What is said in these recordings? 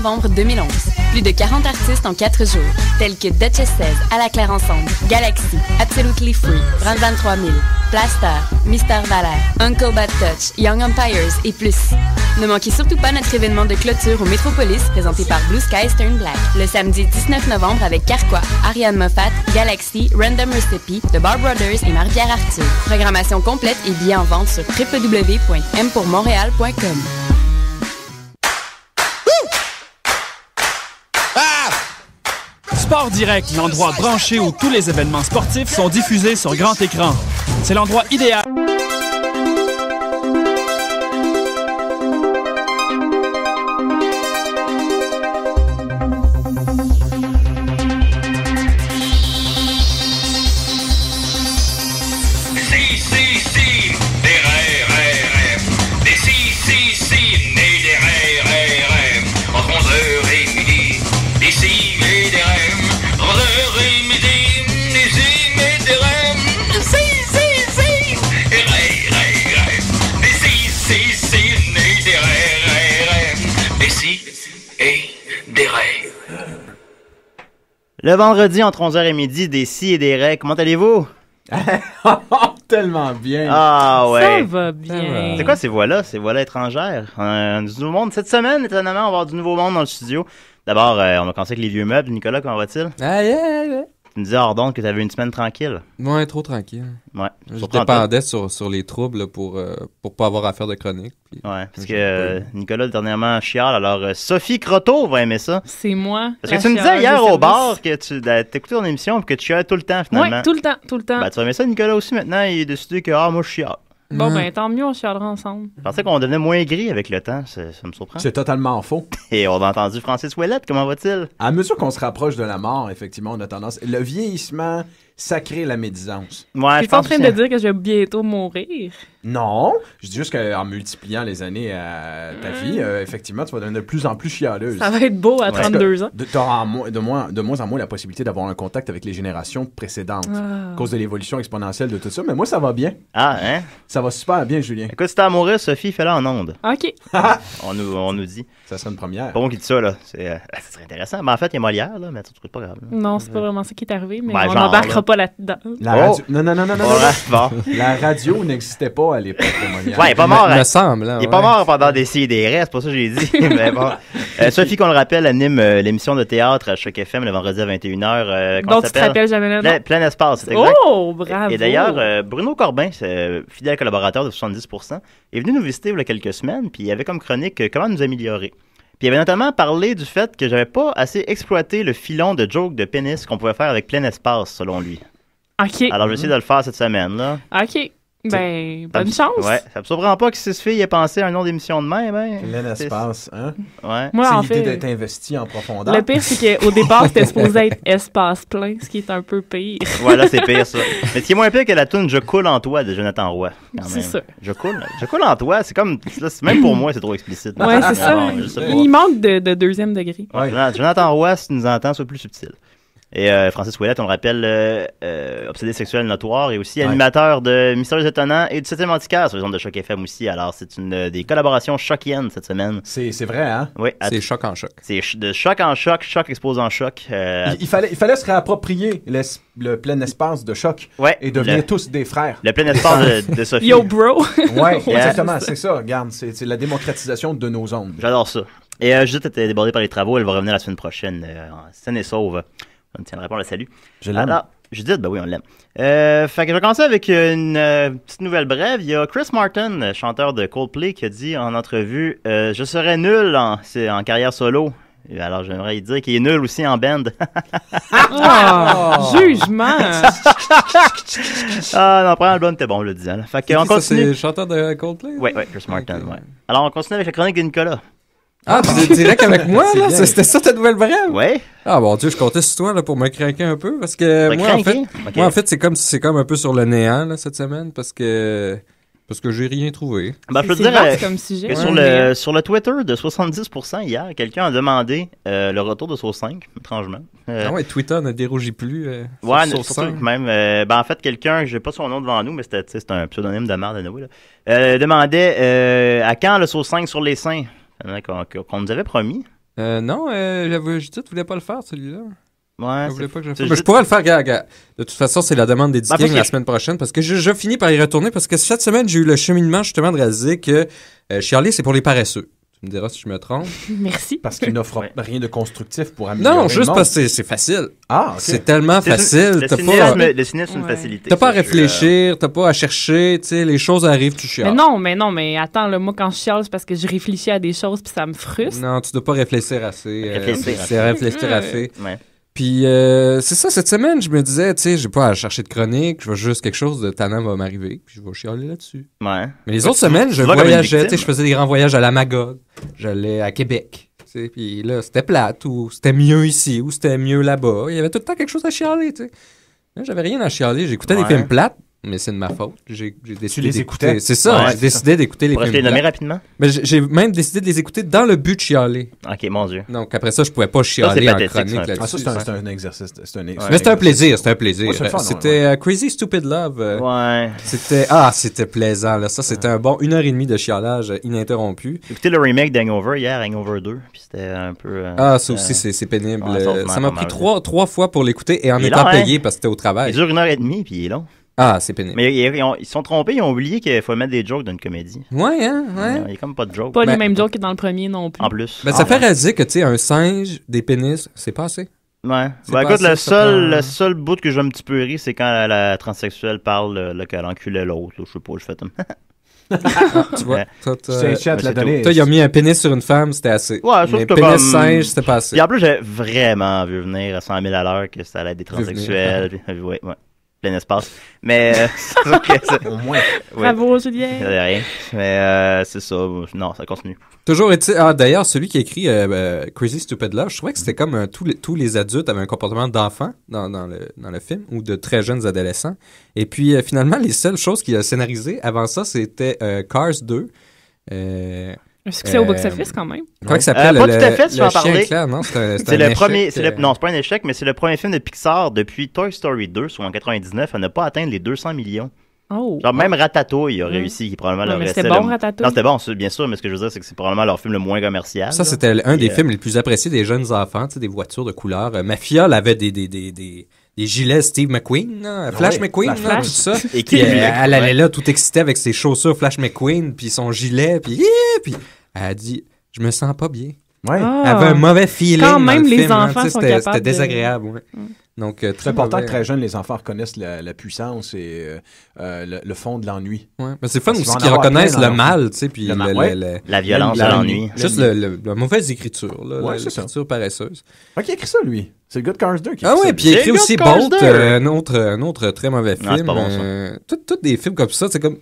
novembre 2011. Plus de 40 artistes en 4 jours, tels que Duchess 16, À la Claire Ensemble, Galaxy, Absolutely Free, Brand 3000, Plaster, Mr. Valère, Uncle Bad Touch, Young Empires et plus. Ne manquez surtout pas notre événement de clôture au Métropolis présenté par Blue Sky Turn Black le samedi 19 novembre avec Carquois, Ariane Moffat, Galaxy, Random Recipe, The Bar Brothers et Marguerite Arthur. Programmation complète et bien en vente sur www.mpourmontréal.com. Sport Direct, l'endroit branché où tous les événements sportifs sont diffusés sur grand écran. C'est l'endroit idéal. et des Le vendredi entre 11h et midi, des si et des rêves. Comment allez-vous? Tellement bien. Ah ouais. Ça va bien. C'est quoi ces voix-là? Ces voix-là étrangères? Euh, nouveau monde. Cette semaine, étonnamment, on va avoir du nouveau monde dans le studio. D'abord, euh, on va commencer avec les vieux meubles. Nicolas, comment va-t-il? Ah, tu me disais hors que tu avais une semaine tranquille. Ouais, trop tranquille. Ouais. Je dépendais sur, sur les troubles pour, ne euh, pas avoir à faire de chronique. Puis, ouais, parce que euh, Nicolas, dernièrement, chiale. Alors, euh, Sophie Croteau va aimer ça. C'est moi. Parce que tu me disais hier au bar que tu écoutais ton émission et que tu chiais tout le temps, finalement. Ouais, tout le temps, tout le temps. Ben, tu vas aimer ça, Nicolas, aussi, maintenant. Il est décidé que, ah, moi, je chiale. Bon, mm. ben tant mieux, on chialera ensemble. Je pensais qu'on devenait moins gris avec le temps, ça, me surprend. C'est totalement faux. Et on a entendu Francis Ouellette, comment va-t-il? À mesure qu'on se rapproche de la mort, effectivement, on a tendance... Le vieillissement, ça crée la médisance. Ouais, je suis en train de hein. dire que je vais bientôt mourir. Non, je dis juste qu'en multipliant les années à ta mm. vie, euh, effectivement, tu vas devenir de plus en plus chialeuse. Ça va être beau à 32 ans. Tu auras de, moins, en moins la possibilité d'avoir un contact avec les générations précédentes à cause de l'évolution exponentielle de tout ça. Mais moi, ça va bien. Ah, hein? Ça va super bien, Julien. Écoute, si t'as amoureux, Sophie, fais-la en onde. OK. on, nous, on nous dit. Ça serait une première. bon qui dit ça, là. C'est, euh, intéressant. Mais en fait, il y a Molière, là, mais trouves pas grave. Non, c'est pas vraiment ça qui est arrivé, mais ben, on n'embarquera pas là-dedans. La, oh! Non, non, non, non, non. non, La radio n'existait pas Hein. Hein, il est pas mort. Me, il est pas mort pendant des des restes, c'est pour ça que j'ai dit. Mais euh, Sophie, qu'on le rappelle, anime euh, l'émission de théâtre à euh, Choc FM le vendredi à 21h. Donc, tu te rappelles jamais Plein, plein espace, c'est exact. Oh, bravo. Et d'ailleurs, Bruno Corbin, fidèle collaborateur de 70%, est venu nous visiter il y a quelques semaines, puis il avait comme chronique Comment nous améliorer. Puis il avait notamment parlé du fait que j'avais pas assez exploité le filon de joke de pénis qu'on pouvait faire avec plein espace, selon lui. OK. Alors, je vais essayer de le faire cette semaine, OK. Ben, bonne chance. Ouais, ça me surprend pas que six fille ait pensé à un nom d'émission de même. Hein. Plein l'espace, hein? Ouais. Moi, en l'idée d'être investi en profondeur. Le pire, c'est qu'au départ, c'était supposé être espace plein, ce qui est un peu pire. voilà, c'est pire, ça. Mais ce qui est moins pire que la tune Je coule en toi de Jonathan Roy. C'est ça. Je coule, je coule en toi, c'est comme. même pour moi, c'est trop explicite. Ouais, c'est ça. Il manque de, deuxième degré. Ouais. Jonathan Roy, si tu nous entends, soit plus subtil. Et euh, Francis Ouellet, on le rappelle, euh, euh, obsédé sexuel notoire et aussi animateur de Mystérieux Étonnants et de « 7 Antiquaire sur les ondes de Choc FM aussi. Alors, c'est une des collaborations chockiennes cette semaine. C'est vrai, hein? Oui. C'est choc en choc. C'est de choc en choc, choc expose en choc. Il, fallait, il fallait se réapproprier le plein espace de choc et devenir tous des frères. Le plein espace de, Sophie. Yo, bro! ouais, exactement, c'est ça. Regarde, c'est la démocratisation de nos ondes. J'adore ça. Et euh, Judith était débordée par les travaux, elle va revenir la semaine prochaine, euh, scène et sauve. On ne à répondre le salut. Je l'aime. Alors, ah, ah, Judith, ben oui, on l'aime. Euh, fait que je vais commencer avec une euh, petite nouvelle brève. Il y a Chris Martin, chanteur de Coldplay, qui a dit en entrevue euh, Je serais nul en, carrière solo. alors j'aimerais dire qu'il est nul aussi en band. Ah! oh, jugement! ah non, premier album était bon, le disant. Fait que on continue. C'est le chanteur de Coldplay? Oui, oui, Chris Martin, ouais. Alors on continue avec la chronique de Nicolas. Ah, tu ah, direct avec moi, là? C'était ça ta nouvelle brève? Ouais. Ah, bon Dieu, je comptais sur toi, là, pour me craquer un peu, parce que moi, en fait, moi, en fait, c'est comme, c'est comme un peu sur le néant, là, cette semaine, parce que, parce que j'ai rien trouvé. Bah je peux te dire, euh, Que sur, le, sur Twitter de 70% hier, quelqu'un a demandé euh, le retour de Source 5, étrangement. Euh, ah ouais, Twitter ne dérougit plus. ouais, 5. même. ben, en fait, quelqu'un, j'ai pas son nom devant nous, mais c'était un pseudonyme de merde à nouveau, demandait à quand le Source 5 sur les seins? Ah, Qu'on nous avait promis. Euh, non, euh, je tu voulais pas le faire, celui-là. Ouais, je, pourrais le faire, gars, gars. De toute façon, c'est la demande des ben, la semaine prochaine parce que je, finis par y retourner parce que cette semaine, j'ai eu le cheminement justement de réaliser que Charlie, euh, c'est pour les paresseux. Tu me diras si je me trompe. Merci. Parce qu'il n'offre rien de constructif pour améliorer. Non, juste parce que c'est facile. Ah, c'est tellement facile. Le, cinéma, c'est une facilité. T'as pas à réfléchir, euh, t'as pas à chercher, tu sais, les choses arrivent, tu chiales. Mais non, mais non, mais attends, le moi, quand je chiale, c'est parce que je réfléchis à des choses puis ça me frustre. Non, tu dois pas réfléchir assez. Euh, réfléchir. c'est réfléchir assez. Puis euh, c'est ça, cette semaine, je me disais, tu sais, j'ai pas à chercher de chronique, je veux juste quelque chose de tanan va m'arriver, puis je vais chialer là-dessus. Mais les autres semaines, je voyageais, tu sais, je faisais des grands voyages à la Magog, j'allais à Québec, tu sais, puis là, c'était plate, ou c'était mieux ici, ou c'était mieux là-bas, il y avait tout le temps quelque chose à chialer, tu sais. j'avais rien à chialer, j'écoutais des films plates, mais c'est de ma faute. J'ai décidé les écoutais. C'est ça, j'ai décidé d'écouter les films. les nommer rapidement Mais j'ai même décidé de les écouter dans le but de chialer. OK, mon dieu. Donc après ça, je pouvais pas chialer en chronique ah, ça c'est un, exercice, Mais c'était un plaisir, c'était un plaisir. c'était euh, Crazy Stupid Love. Euh, ouais. C'était ah, c'était plaisant là, ça c'était un bon une heure et demie de chialage euh, ininterrompu. J'ai écouté le remake d'Hangover hier, Hangover 2, puis c'était un peu Ah, ça aussi c'est pénible. Ça m'a pris trois fois pour l'écouter et en étant hein? payé parce que c'était au travail. Il dure une heure et demie puis il est long. Ah, c'est pénible. Mais ils, sont trompés, ils ont oublié qu'il faut mettre des jokes dans une comédie. Ouais, hein, ouais. Il n'y a comme pas de jokes. Pas les ben, mêmes jokes que dans le premier non plus. En plus. Ben, ça ah, fait que, tu sais, un singe, des pénis, c'est pas assez. Ouais. Ben, écoute, le seul, le seul bout que j'ai un petit peu rire, c'est quand la, transsexuelle parle euh, qu'elle enculait l'autre. Je sais pas, je fais ah, tu vois, toi, il a mis un pénis sur une femme, c'était assez. Ouais, je Mais pénis comme... singe, c'était pas assez. Et en plus, j'ai vraiment vu venir à 100 000 à l'heure que ça allait être des transsexuels. ouais. plein espace. Mais euh, Au moins. Bravo, Julien. rien. Mais euh, c'est ça. Non, ça continue. Toujours été ah, d'ailleurs, celui qui écrit euh, ben, Crazy Stupid Love, je trouvais que c'était comme euh, tous, les, tous les adultes avaient un comportement d'enfant dans, dans, le, dans le film ou de très jeunes adolescents. Et puis finalement, les seules choses qu'il a scénarisées avant ça, c'était Cars 2. Euh, un succès au euh, box-office quand même. Euh, s'appelle Pas tout à fait, je vas en parler. C'est le premier. Euh. Non, c'est pas un échec, mais c'est le premier film de Pixar depuis Toy Story 2, soit en 99, à ne pas atteindre les 200 millions. Oh. Genre, même ah. Ratatouille a hein? réussi, qui probablement non, C'était bon, Ratatouille. Non, c'était bon, bien sûr, mais ce que je veux dire, c'est que c'est probablement leur film le moins commercial. Ça, c'était un des films les plus appréciés des jeunes enfants, tu sais, des voitures de couleur. Mafia, l'avait des, des, des, des les gilets Steve McQueen, Flash McQueen, tout ça. Et elle, allait là tout excitée avec ses chaussures Flash McQueen, puis son gilet, puis, puis elle a dit Je me sens pas bien. Ouais. Ah. Elle avait un mauvais feeling. Quand même, les hein, enfants sont capables. C'était désagréable. Mm. Euh, c'est Donc, très important que très jeunes, les enfants reconnaissent la, puissance et euh, euh, le, fond de l'ennui. Ouais. Mais c'est fun aussi qu'ils reconnaissent le mal, tu sais, puis la violence l'ennui. Juste la mauvaise écriture, là, ouais, l'écriture paresseuse. a écrit ça, lui. C'est Good Cars 2 qui a Ah oui, puis il écrit aussi Bolt, euh, un, autre, un autre très mauvais ah, film. Non, pas bon, ça. Euh, des films comme ça, c'est comme.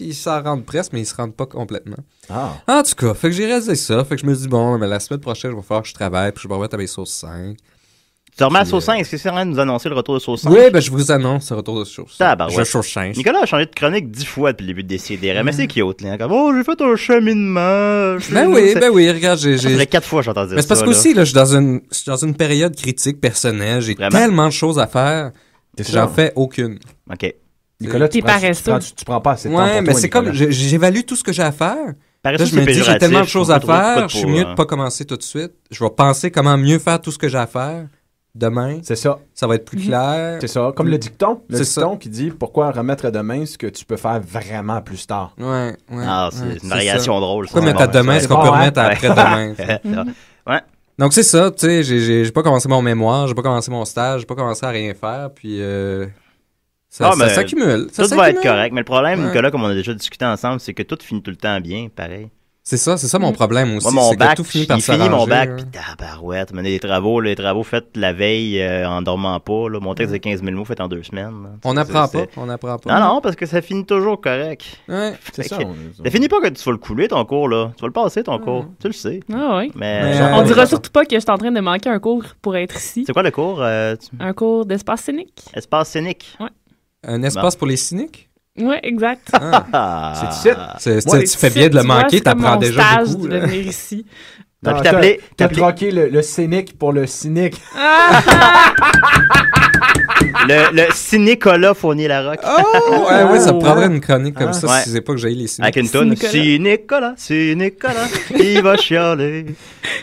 ils s'en rendent presque, mais ils se rendent pas complètement. Ah. En tout cas, fait que j'ai réalisé ça. Fait que je me dis, bon, mais la semaine prochaine, je vais faire que je travaille, puis je vais remettre à mes sources 5. Tu au euh, Saucin, est-ce que c'est rien de nous annoncer le retour de Saucin? Oui, ben je vous annonce le retour de Saucin. Je Saucin. change. Nicolas a changé de chronique dix fois depuis le début de décider. Mais c'est qui là. oh, j'ai fait un cheminement. Ben oui, ben oui, regarde, j'ai. Ça quatre fois que j'entends dire ça. Mais c'est parce qu'aussi, là, je suis dans une, période critique personnelle. J'ai tellement de choses à faire. J'en fais aucune. OK. Nicolas, tu prends, tu, prends, tu, prends pas assez de temps. Ouais, mais c'est comme, j'évalue tout ce que j'ai à faire. là, je me dis, j'ai tellement de choses à faire. Je suis mieux hein. de pas commencer tout de suite. Je vais penser comment mieux faire tout ce que j'ai à faire demain. C'est ça. Ça va être plus mhm. clair. C'est ça. Comme le dicton. Le dicton qui dit pourquoi remettre à demain ce que tu peux faire vraiment plus tard. Ah, c'est une variation drôle. Pourquoi mettre à demain ben, ce qu'on peut hein? remettre après demain? Donc c'est ça, tu sais, j'ai pas commencé mon mémoire, j'ai pas commencé mon stage, j'ai pas commencé à rien faire, puis euh, ça, ah, ben, s'accumule. Tout ça va être correct, mais le problème, là comme on a déjà discuté ensemble, c'est que tout finit tout le temps bien, pareil. C'est ça, c'est ça mon mm. problème aussi. mon bac, tout finit par il finit mon bac, puis tabarouette, mener des travaux, les travaux faits la veille euh, en dormant pas. Mon texte de 15 000 mots fait en deux semaines. On n'apprend pas, on apprend pas. Non, non, parce que ça finit toujours correct. Ouais, c'est ça. Ça finit pas que tu vas le couler, ton cours, là. Tu vas le passer, ton cours. Tu le sais. Ah oui. Mais, euh, on dira surtout pas que je suis en train de manquer un cours pour être ici. C'est quoi le cours? Euh, un cours d'espace cynique. Espace cynique. Ouais. Un espace pour les cyniques? Oui, exact. Ah, c'est tout ah. Tu fais bien de le manquer, t'apprends déjà stage beaucoup. de venir ici. T'as troqué le, le, scénique pour le cynique. Ah! le, le fournit la rock. Oh, ouais, ça prendrait une chronique comme ah. ça si c'est pas que j'ai les ciné Avec une tonne. il va chialer.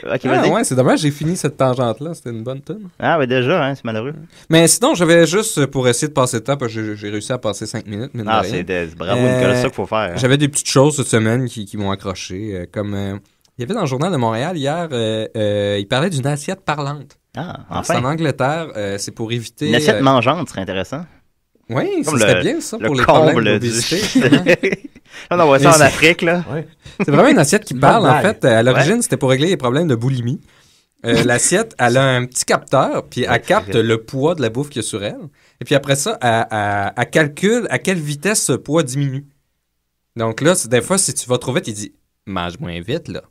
ah, Ouais, c'est dommage, j'ai fini cette tangente-là. C'était une bonne tonne. Ah, ouais, déjà, hein, c'est malheureux. Mais sinon, j'avais juste pour essayer de passer le temps, j'ai réussi à passer 5 minutes. ah, c'est des... bravo, c'est ça qu'il faut faire. Hein. J'avais des petites choses cette semaine qui, m'ont accroché. Euh, comme euh, il y avait dans le Journal de Montréal hier, euh, il parlait d'une assiette parlante. Ah, en Angleterre, euh, c'est pour éviter. Une assiette euh, mangeante serait intéressant. Oui, serait bien ça pour les problèmes d'obésité. non, on voit ça en Afrique, là. C'est vraiment une assiette qui parle. En fait, à l'origine, c'était pour régler les problèmes de boulimie. Euh, l'assiette, elle a un petit capteur, puis elle capte le poids de la bouffe qu'il y a sur elle. Et puis après ça, elle, calcule à quelle vitesse ce poids diminue. Donc là, des fois, si tu vas trouver, vite, il dit « mange moins vite, là ».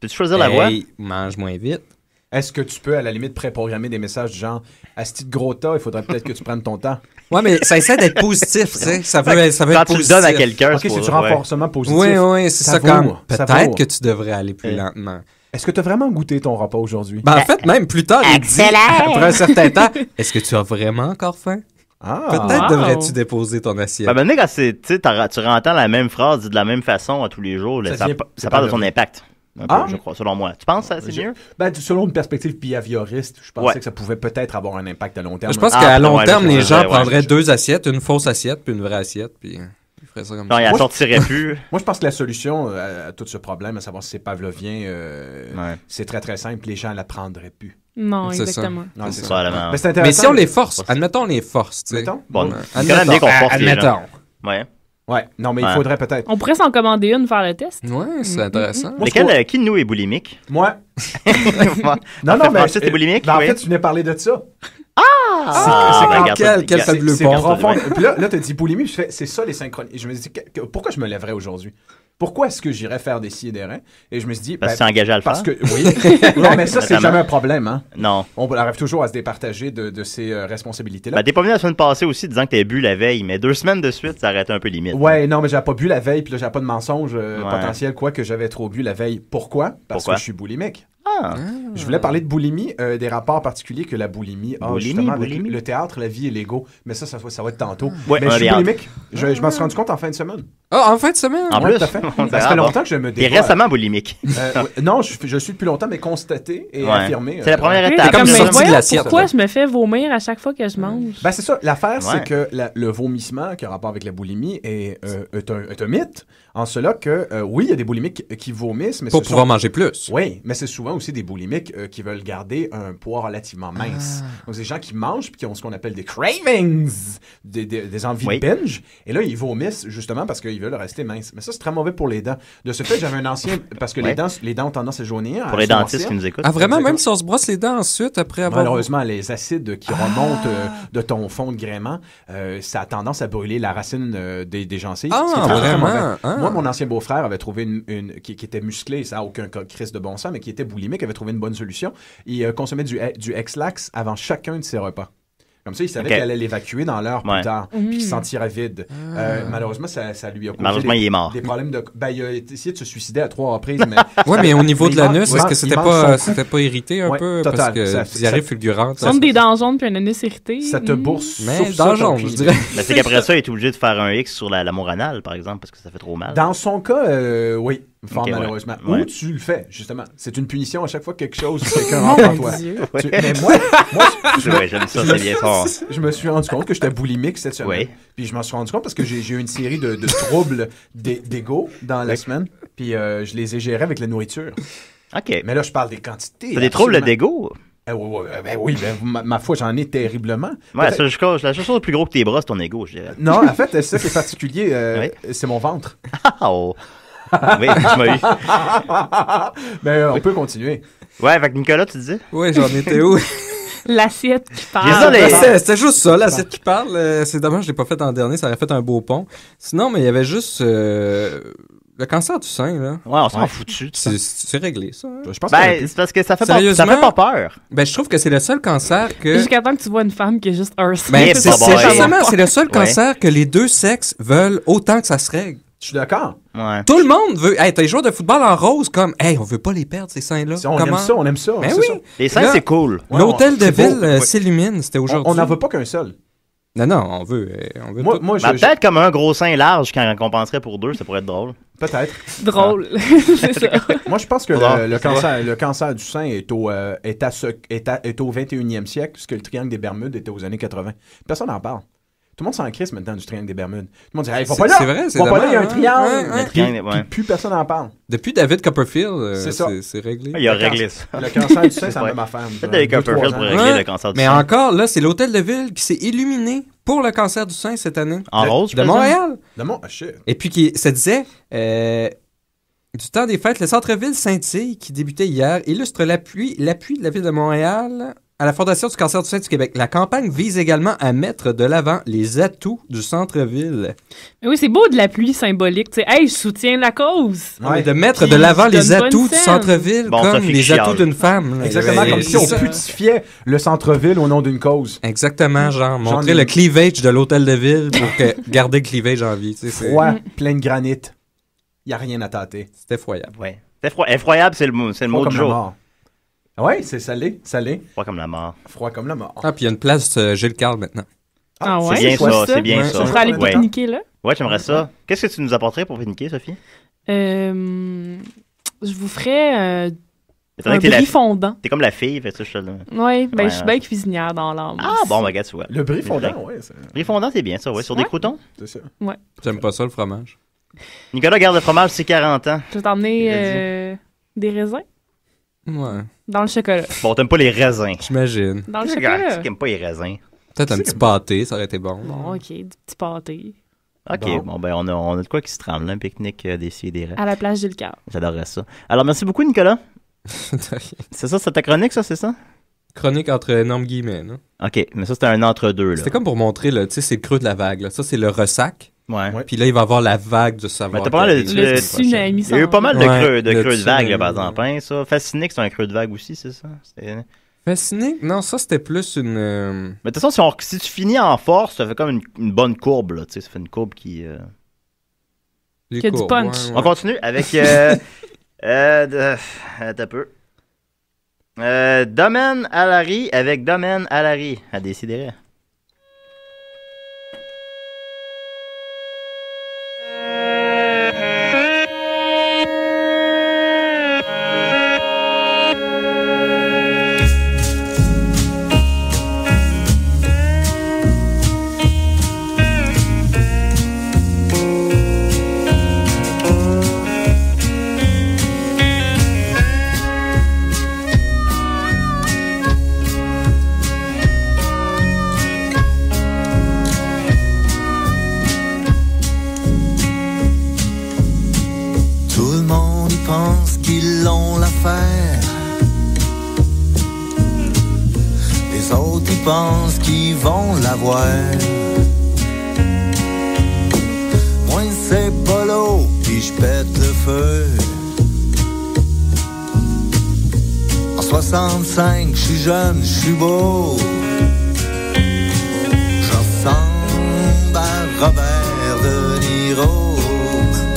Peux-tu choisir la voie? mange moins vite. Est-ce que tu peux, à la limite, préprogrammer des messages du genre type de gros tas, il faudrait peut-être que tu prennes ton temps Ouais, mais ça essaie d'être positif, tu sais. Ça veut, ça, veut tu donnes à quelqu'un, Ok, c'est du renforcement positif. Oui, oui, c'est ça, comme. Peut-être que tu devrais aller plus lentement. Est-ce que tu as vraiment goûté ton repas aujourd'hui? Ben, en ben, fait, même plus tard, il dit, après un certain temps, est-ce que tu as vraiment encore faim? Ah, Peut-être devrais-tu déposer ton assiette. Ben, tu entends la même phrase de la même façon à tous les jours, ça, ça parle de ton impact. Ah. je crois, selon moi. Tu penses que c'est mieux? Ben, selon une perspective piavioriste, je pensais que ça pouvait peut-être avoir un impact à long terme. Je pense ah, qu'à long terme, les gens prendraient deux assiettes, une fausse assiette puis une vraie assiette. Puis... Ça comme non, ça. moi, plus. Moi, je pense que la solution euh, à, tout ce problème, à savoir si c'est pavlovien, euh, c'est très très simple. Les gens ne la prendraient plus. Non, exactement. Mais, si on les force, admettons, on les force. Admettons. Bon, admettons. Ah, admettons. Ouais. Ouais, non, mais il faudrait peut-être. On pourrait s'en commander une, faire le test. Ouais, c'est mm-hmm. intéressant. Mais euh, qui de nous est boulimique? Moi, non, non, mais. Euh, boulimique? Ben, en fait, tu venais parler de ça. Ah, C'est ah! Ben, quel- c'est- Puis là, là tu dit boulimie, fais, c'est ça les synchronies. Et je me dis, pourquoi je me lèverais aujourd'hui? pourquoi est-ce que j'irais faire des scies et des reins? Et je me suis dit... Parce que ben, engagé à le faire. non, mais ça, c'est jamais un problème. Hein. Non. On arrive toujours à se départager de, de ces euh, responsabilités-là. Ben, t'es pas venu la semaine passée aussi disant que t'avais bu la veille, mais deux semaines de suite, ça aurait un peu limite. Ouais, hein. non, mais j'ai pas bu la veille, puis là, j'avais pas de mensonge euh, potentiel, quoi, que j'avais trop bu la veille. Pourquoi? Parce que je suis boulimique. Ah. Je voulais parler de boulimie, euh, des rapports particuliers que la boulimie a justement avec le théâtre, la vie et l'ego. Mais ça, ça, va être tantôt. Ah. Mais je suis boulimique. Je, m'en suis rendu compte en fin de semaine. Ah, en fin de semaine? En plus. Ça fait longtemps que je me T'es récemment boulimique. Euh, non, je, je suis depuis longtemps, mais constaté et affirmé. C'est la euh, première étape. comme Pourquoi je me fais vomir à chaque fois que je mange? Ben, c'est ça. L'affaire, c'est que le vomissement qui a rapport avec la boulimie est un mythe. En cela que, euh, oui, il y a des boulimiques euh, qui vomissent, mais pour pouvoir manger plus. Oui, mais c'est souvent aussi des boulimiques euh, qui veulent garder un poids relativement ah. mince. Donc, c'est des gens qui mangent puis qui ont ce qu'on appelle des cravings, des, envies de binge. Et là, ils vomissent justement parce qu'ils veulent rester minces. Mais ça, c'est très mauvais pour les dents. De ce fait, j'avais un ancien, parce que les, dents, les dents ont tendance à jaunir. Pour les dentistes qui nous écoutent. Ah, vraiment, même si on se brosse les dents ensuite après avoir. Malheureusement, les acides qui ah. remontent de ton fond de gréement, ça a tendance à brûler la racine des, gencives. Ah, vraiment? Ah mon ancien beau-frère avait trouvé une. qui, était musclé, ça n'a aucun crise de bon sens, mais qui était boulimique, avait trouvé une bonne solution. Il euh, consommait du, eh, du X-Lax avant chacun de ses repas. Comme ça, il savait okay. allait l'évacuer dans l'heure plus tard, puis qu'il se mm. sentirait vide. Ah. Euh, malheureusement, ça, ça, lui a causé des, problèmes de... Ben, il a essayé de se suicider à trois reprises, mais... oui, mais au niveau de l'anus, est-ce que c'était pas, c'était pas irrité un peu? parce que ça, fulgurant sont Comme des jaunes puis un anus irrité. Ça te mm. bourse Mais jaunes, je dirais. Mais c'est qu'après ça, il est obligé de faire un X sur l'amour anal, par exemple, parce que ça fait trop mal. Dans son cas, euh, oui fort malheureusement. Ou tu le fais, justement. C'est une punition à chaque fois que quelque chose, quelqu'un rentre en toi. Mais moi, moi je, j'aime ça, c'est bien fort. Je me suis rendu compte que j'étais boulimique cette semaine. Puis je m'en suis rendu compte parce que j'ai eu une série de, troubles d'ego dans la semaine. Puis euh, je les ai gérés avec la nourriture. OK. Mais là, je parle des quantités. T'as des troubles d'ego? Eh ben oui, ben ma, foi, j'en ai terriblement. la chose plus grosse que tes bras, c'est ton ego, Non, en fait, ça, est particulier. Euh, c'est mon ventre. Ah, oh oui, tu ben, on peut continuer. Ouais, avec Nicolas, tu dis. Oui, j'en étais où? L'assiette qui parle. C'est juste ça, l'assiette qui parle. Euh, c'est dommage, je l'ai pas fait en dernier, ça aurait fait un beau pont. Sinon, mais il y avait juste euh, le cancer du sein, là. Ouais, on s'en fout C'est réglé, ça. Hein. Je pense ben, c'est parce que ça fait, pas, ça fait pas peur. Ben, je trouve que c'est le seul cancer que... Jusqu'à temps que tu vois une femme qui est juste un sein. c'est justement, c'est le seul cancer que les deux sexes veulent autant que ça se règle. Je suis d'accord. Tout le monde veut. Hey, un joueur joueurs de football en rose comme. Hey, on veut pas les perdre, ces seins là Si on aime ça, on aime ça. Mais ben oui. Les seins, c'est cool. L'hôtel de ville euh, s'illumine, c'était aujourd'hui. On n'en veut pas qu'un seul. Non, non, on veut. Euh, moi, ben, Peut-être comme un gros sein large quand on compenserait pour deux, ça pourrait être drôle. Peut-être. Drôle. Ah. moi, je pense que le, cancer, du sein est au, euh, est, à est, est au 21e siècle, puisque le triangle des Bermudes était aux années 80. Personne n'en parle. Tout le monde s'en crisse maintenant du triangle des Bermudes. Tout le monde dit, hey, faut pas là! C'est vrai, c'est vrai il y a un triangle! plus personne n'en parle. Depuis David Copperfield, euh, c'est réglé. Il a réglé ça. Le cancer du sein, c'est la même affaire. David Copperfield pour régler le cancer du sein. Mais encore, là, c'est l'hôtel de ville qui s'est illuminé pour le cancer du sein cette année. En rose, De Montréal. De Montréal. Oh, Et puis, qui, ça disait, euh, du temps des fêtes, le centre-ville Saint-Tille, qui débutait hier, illustre l'appui de la ville de Montréal à la Fondation du cancer du sein du Québec. La campagne vise également à mettre de l'avant les atouts du centre-ville. oui, c'est beau de la pluie symbolique. Tu sais, hey, je soutiens la cause. Ouais, de mettre de l'avant les atouts du centre-ville comme les atouts d'une femme. Exactement, comme si on putifiait le centre-ville au nom d'une cause. Exactement, genre, montrer le cleavage de l'hôtel de ville pour que garder le cleavage en vie. Froid, plein de granit. Il n'y a rien à tâter. C'était effroyable. Ouais. Effroyable, c'est le mot, c'est le mot jour. Ah oui, c'est salé, salé. Froid comme la mort. Froid comme la mort. Ah, puis il y a une place euh, Gilles Carle maintenant. Ah, ah ouais? C'est bien ça, c'est bien ça. Ça sera aller ouais. pique-niquer, là. Ouais, j'aimerais ça. Qu'est-ce que tu nous apporterais pour pique-niquer, Sophie? Euh, je vous ferais euh, du un brie fondant. T'es comme la fille, fais-tu ça, je Oui, ben, je suis bien cuisinière dans l'âme. Ah, bon, ben, gars, tu Le brie fondant, oui. Le brie fondant, c'est bien ça, ouais. Sur des croutons? C'est ça. Ouais. J'aime pas ça, le fromage. Nicolas garde le fromage, c'est 40 ans. Je vais t'emmener des raisins. Ouais. Dans le chocolat. Bon, t'aimes pas les raisins. J'imagine. Dans le chocolat. Tu n'aimes pas les raisins. Peut-être un petit pâté, ça aurait été bon. Bon, ok, du petit pâté. Ok, bon, ben on a, on a, de quoi qui se trame, là, un pique-nique euh, des et des À la plage du cœur. J'adorerais ça. Alors, merci beaucoup, Nicolas. c'est ça, c'est ta chronique, ça, c'est ça? Chronique entre énormes guillemets, non? Ok, mais ça, c'était un entre-deux, là. C'était comme pour montrer, là, tu sais, c'est le creux de la vague, là. Ça, c'est le ressac. Ouais. Puis là, il va avoir la vague de savoir. de, le tsunami. Il y a eu pas mal de creux de, creux de vague, là, par exemple. Hein, ça. c'est un creux de vague aussi, c'est ça? Fasciné? Non, ça, c'était plus une... Euh, Mais de toute façon, si, tu finis en force, ça fait comme une, une bonne courbe, là. Tu sais, ça fait une courbe qui... Euh, qui a du punch. On continue avec... Euh, euh peu. Domaine Alary avec Domaine Alary. À décider.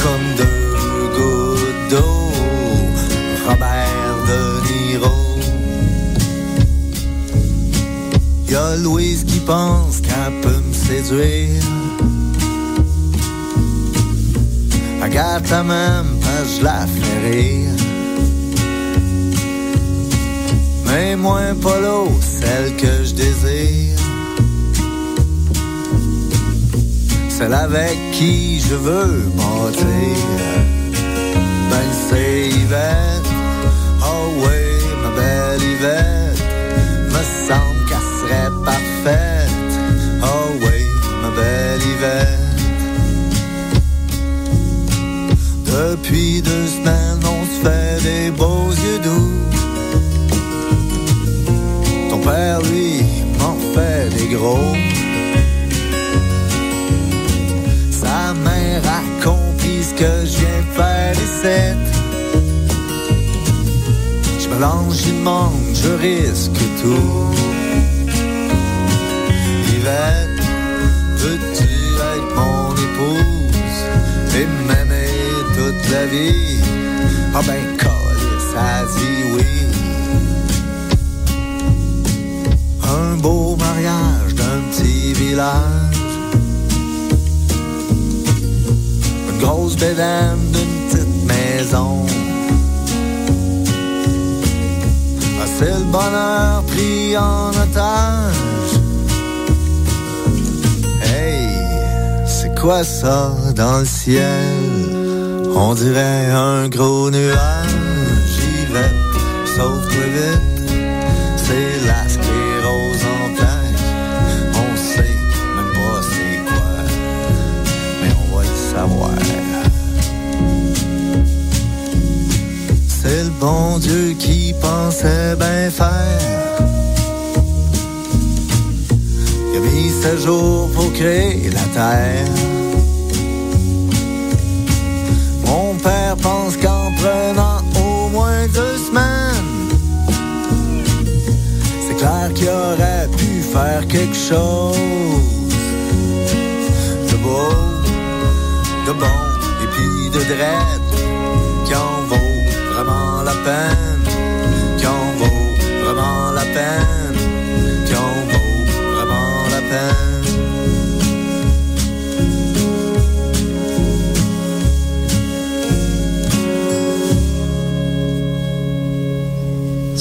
comme deux gouttes d'eau. Robert de Niro. Y'a Louise qui pense qu'elle peut me séduire. Agathe la même, je la fais rire. Mais moins Polo, celle que je désire. celle avec qui je veux partir. Ben c'est Yvette, oh oui, ma belle hiver. me semble qu'elle serait parfaite, oh oui, ma belle hiver. Depuis deux semaines, on se fait des beaux yeux doux. Ton père, lui, m'en fait des gros. disent que je viens faire les sept. Je mélange, je manque, je risque tout. Yvette, veux tu être mon épouse et m'aimer toute la vie? Ah ben, colle, ça dit oui. Un beau mariage d'un petit village grosse bédane d'une petite maison. Ah, c'est le bonheur pris en otage. Hey, c'est quoi ça dans le ciel? On dirait un gros nuage. J'y vais, sauf très vite. la terre. Mon père pense qu'en prenant au moins deux semaines, c'est clair qu'il aurait pu faire quelque chose de beau, de bon et puis de drette qui en vaut vraiment la peine.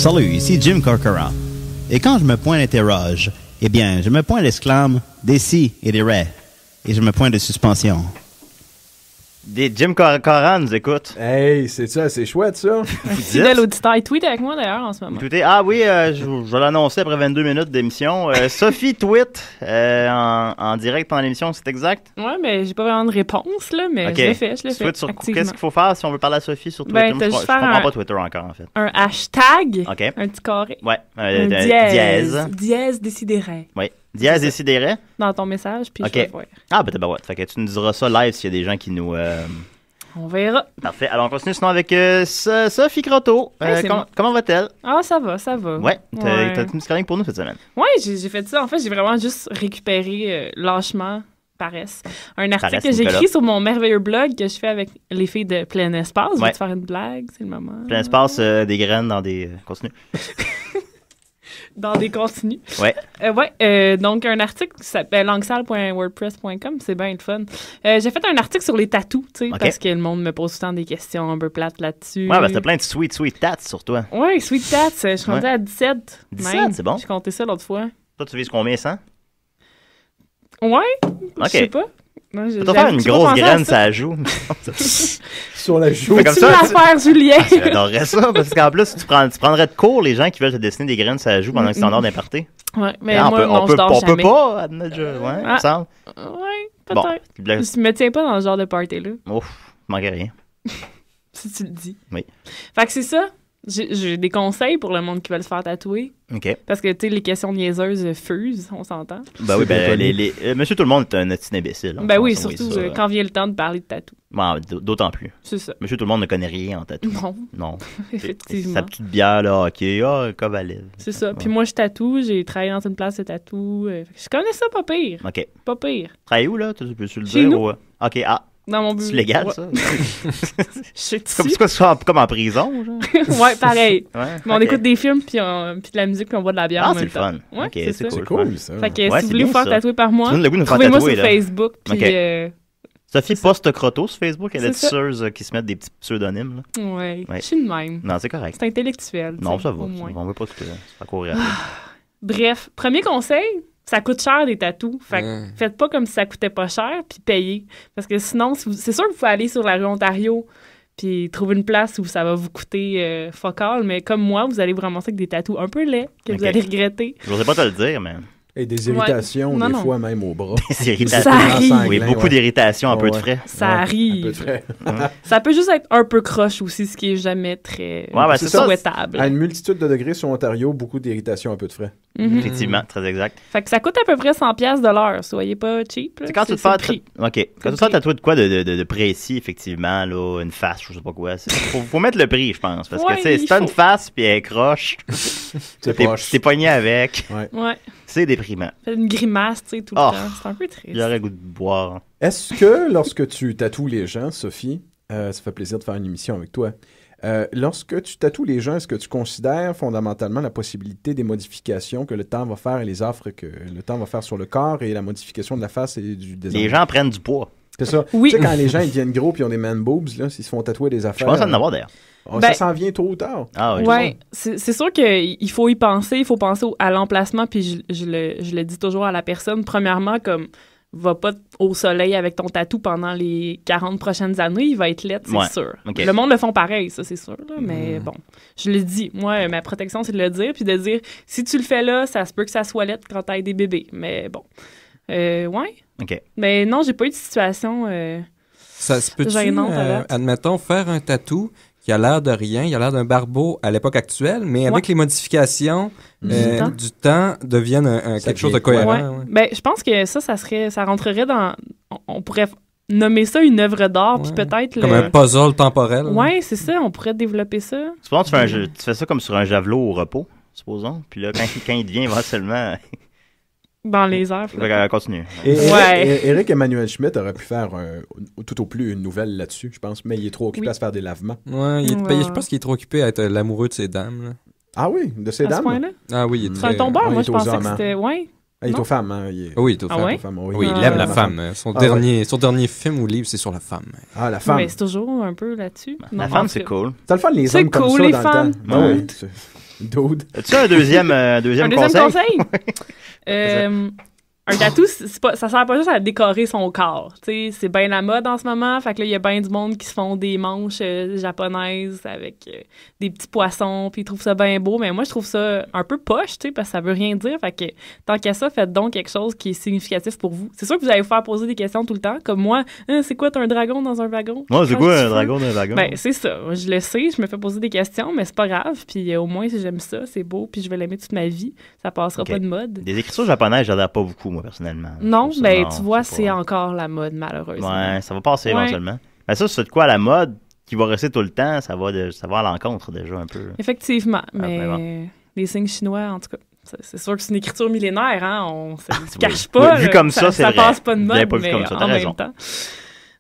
Salut, ici Jim Corcoran. Et quand je me pointe interroge, eh bien, je me pointe d'exclame des si et des ré, et je me pointe de suspension. Des Jim Cor Coran nous écoute. Hey, c'est ça, c'est chouette ça. Un fidèle auditeur. Il tweet avec moi d'ailleurs en ce moment. ah oui, euh, je, vais l'annoncer après 22 minutes d'émission. Euh, Sophie tweet euh, en, direct pendant l'émission, c'est exact? Ouais, mais j'ai pas vraiment de réponse là, mais je l'ai fait, je l'ai fait. Qu'est-ce qu'il faut faire si on veut parler à Sophie sur Twitter? Ben, je, comprends pas Twitter encore en fait. Un hashtag, un petit carré. Ouais, dièse. Dièse, dièse Oui. Diaz déciderait. Dans ton message, puis je vais voir. Ah, ben, ouais. Fait que tu nous diras ça live s'il y a des gens qui nous. Euh, on verra. Parfait. Alors, on continue sinon avec euh, Sophie Croteau. Euh, comment va-t-elle? Ah, ça va, ça va. Ouais. T'as ouais. une petite pour nous cette semaine. Ouais, j'ai fait ça. En fait, j'ai vraiment juste récupéré lâchement paresse. Un article que j'ai écrit sur mon merveilleux blog que je fais avec les filles de Plein Espace. Je vais faire une blague, c'est le moment. Plein Espace, des graines dans des. Continue. dans des contenus. Ouais. Euh, ouais. Euh, donc, un article qui s'appelle langsal.wordpress.com. c'est bien le fun. Euh, j'ai fait un article sur les tatous, tu sais, parce que le monde me pose tout le temps des questions un peu plates là-dessus. Ouais, parce t'as plein de sweet, sweet tats sur toi. Ouais, sweet tats. Euh, je suis rendu à 17. 17, c'est bon. J'ai compté ça l'autre fois. Toi, tu vises combien, 100? Ouais. Je sais pas. Moi, je, faire une grosse graine ça la joue? Sur la joue. tu ça, vas faire, Julien. J'adorerais ah, ça, parce qu'en plus, tu, prends, tu prendrais de court les gens qui veulent te dessiner des graines ça joue pendant que tu en d'imparter. Ouais, mais ah, on, moi, peut, on, on, peut pas admettre ouais, euh, ah, semble. Ouais, peut-être. Bon. me tiens pas dans ce genre de party-là. Ouf, manquait rien. si tu le dis. Oui. Fait que c'est ça. J'ai des conseils pour le monde qui veut se faire tatouer. OK. Parce que, tu sais, les questions niaiseuses fusent, on s'entend. Ben oui, ben, les, euh, monsieur Tout-le-Monde est un petit imbécile. Hein, ben oui, surtout euh, quand vient le temps de parler de tatou. Ben, D'autant plus. C'est ça. Monsieur Tout-le-Monde ne connaît rien en tatou. Non. Non. Effectivement. Sa petite bière, là, OK, ah, à Kovalev. C'est ça. Puis moi, je tatoue, j'ai travaillé dans une place de tatou. Euh, je connais ça pas pire. OK. Pas pire. Travaille où, là? Tu peux le dire? Nous? OK, ah, dans mon bureau. C'est légal, ça? c'est comme, quoi, soit comme en prison, genre? ouais, pareil. mais on écoute des films, puis, de la musique, puis on boit de la bière. Ah, c'est le fun. Ouais, c'est cool. ça. Fait que si vous voulez faire tatouer par moi, trouvez-moi sur Facebook, puis... Euh, Sophie poste croto sur Facebook, elle est, tisseuse euh, qui se mettent des petits pseudonymes. Ouais, je suis de même. Non, c'est correct. C'est intellectuel. Non, ça va. On veut pas tout ça. Euh, ah, bref, premier conseil, ça coûte cher des tatous. faites pas comme si ça coûtait pas cher, puis payez. Parce que sinon, c'est sûr que vous pouvez aller sur la rue Ontario puis trouver une place où ça va vous coûter euh, focal, mais comme moi, vous allez vous ramasser avec des tatous un peu laids que vous allez regretter. Je pas te le dire, mais... Et des irritations, des fois même au bras. Ça arrive. Oui, beaucoup d'irritations, un, un peu de frais. Ça arrive. ça peut juste être un peu croche aussi, ce qui est jamais très souhaitable. À une multitude de degrés sur Ontario, beaucoup d'irritations, un peu de frais. Mhm. Effectivement, très exact. ça coûte à peu près 100 pièces de l'heure, soyez pas cheap. C'est quand tu te fais OK. Quand tu te tatouer de quoi de, de, de, précis effectivement là, une face, je sais pas quoi, faut, faut mettre le prix, je pense parce que c'est si une face puis elle croche. t'es pas pogné avec. Ouais. C'est déprimant. une grimace, tu sais, tout le ah. temps. C'est un peu triste. Il goût de boire. Est-ce que lorsque tu tatoues les gens, Sophie, euh, ça fait plaisir de faire une émission avec toi. Euh, lorsque tu tatoues les gens, est-ce que tu considères fondamentalement la possibilité des modifications que le temps va faire et les offres que le temps va faire sur le corps et la modification de la face et du désordre? Les gens prennent du poids. C'est ça. Oui. Tu sais, quand les gens ils deviennent gros ils ont des man boobs, là, ils se font tatouer des affaires. Je pense en avoir d'ailleurs. Ah, ben, ça s'en vient tôt ou tard. Ah ouais, c'est sûr qu'il faut y penser, il faut penser à l'emplacement, puis je, le, je, le, dis toujours à la personne, premièrement, comme va pas au soleil avec ton tatou pendant les 40 prochaines années, il va être laid, c'est sûr. Le monde le font pareil, ça, c'est sûr, mais mm. bon, je le dis. Moi, euh, ma protection, c'est de le dire, puis de dire, si tu le fais là, ça se peut que ça soit laid quand t'as des bébés, mais bon. Euh, ouais. OK. Mais non, j'ai pas eu de situation... Euh, ça se peut admettons, faire un tatou y a l'air de rien, il a l'air d'un barbeau à l'époque actuelle, mais avec les modifications du, euh, temps. deviennent quelque chose de cohérent. Ben, je pense que ça, ça serait, ça rentrerait dans, on pourrait nommer ça une œuvre d'art, puis peut-être comme un puzzle temporel. Oui, c'est ça, on pourrait développer ça. tu fais, ça comme sur un javelot au repos, supposons, puis là, quand, quand il devient seulement dans les airs. On Continue. continuer. ouais. Eric, Emmanuel Schmitt aurait pu faire tout au plus une nouvelle là-dessus, je pense, mais il est trop occupé à se faire des lavements. Ouais, il est, je pense qu'il est trop occupé à être l'amoureux de ses dames. Ah oui, de ses dames. ah oui, il est hmm. C'est un tombeur, moi je pensais que hein. c'était. Ouais. Ah, il est aux femmes, hein, ah Oui, il est aux ah femmes. oui. il aime la femme. Son, dernier, son dernier film ou livre, c'est sur la femme. Ah, la femme. Mais c'est toujours un peu là-dessus. la femme, c'est cool. C'est le fun, les hommes cool, les femmes. le temps. As-tu un deuxième, euh, deuxième, conseil? Um, Un tatou, pas, ça sert pas juste à décorer son corps. C'est bien la mode en ce moment. Fait que là, il y a bien du monde qui se font des manches euh, japonaises avec euh, des petits poissons, puis ils trouvent ça bien beau. Mais moi, je trouve ça un peu poche, parce que ça veut rien dire. Fait que tant qu'à ça, faites donc quelque chose qui est significatif pour vous. C'est sûr que vous allez vous faire poser des questions tout le temps, comme moi, hein, c'est quoi, un dragon dans un wagon? Moi, c'est quoi un dragon dans un wagon? Ben, c'est ça. Je le sais, je me fais poser des questions, mais c'est pas grave. Puis euh, au moins, si j'aime ça, c'est beau, puis je vais l'aimer toute ma vie. Ça passera pas de mode. Des écritures japonaises, j'adore pas beaucoup, moi personnellement. Non, mais tu vois, c'est encore la mode, malheureusement. Ouais, ça va passer éventuellement. Mais ça, c'est de quoi la mode qui va rester tout le temps, ça va, ça va à l'encontre déjà un peu. Effectivement, ah, ben mais les signes chinois, en tout cas. C'est sûr que c'est une écriture millénaire, hein? On se cache pas. vu comme ça, ça passe pas de mode, mais en même temps.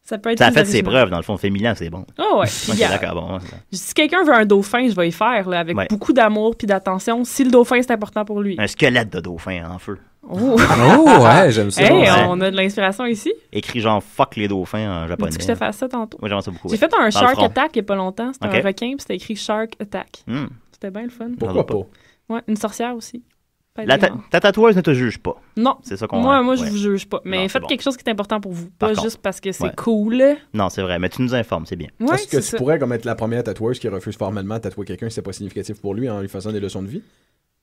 Ça peut être Ça fait ses preuves, dans le fond. Féminin, c'est bon. Ah ouais. Euh, si quelqu'un veut un dauphin, je vais y faire, avec beaucoup d'amour puis d'attention, si le dauphin, c'est important pour lui. Un squelette de dauphin en feu. Oh, oh ouais, j'aime ça. on a de l'inspiration ici. Écrit genre fuck les dauphins en japonais. Tu que je te ça tantôt. Moi, j'aime ça beaucoup. J'ai fait un Shark Attack il n'y a pas longtemps. C'était un requin, puis c'était écrit Shark Attack. Hmm. C'était bien le fun. Pourquoi pas? Ouais, une sorcière aussi. ta, tatoueuse ne te juge pas. Non. C'est ça qu'on Moi, moi je vous juge pas. Mais faites quelque chose qui est important pour vous. pas juste parce que c'est cool. Non, c'est vrai. Mais tu nous informes, c'est bien. Est-ce que tu pourrais comme être la première tatoueuse qui refuse formellement de tatouer quelqu'un si c'est pas significatif pour lui hein, en lui faisant des leçons de vie?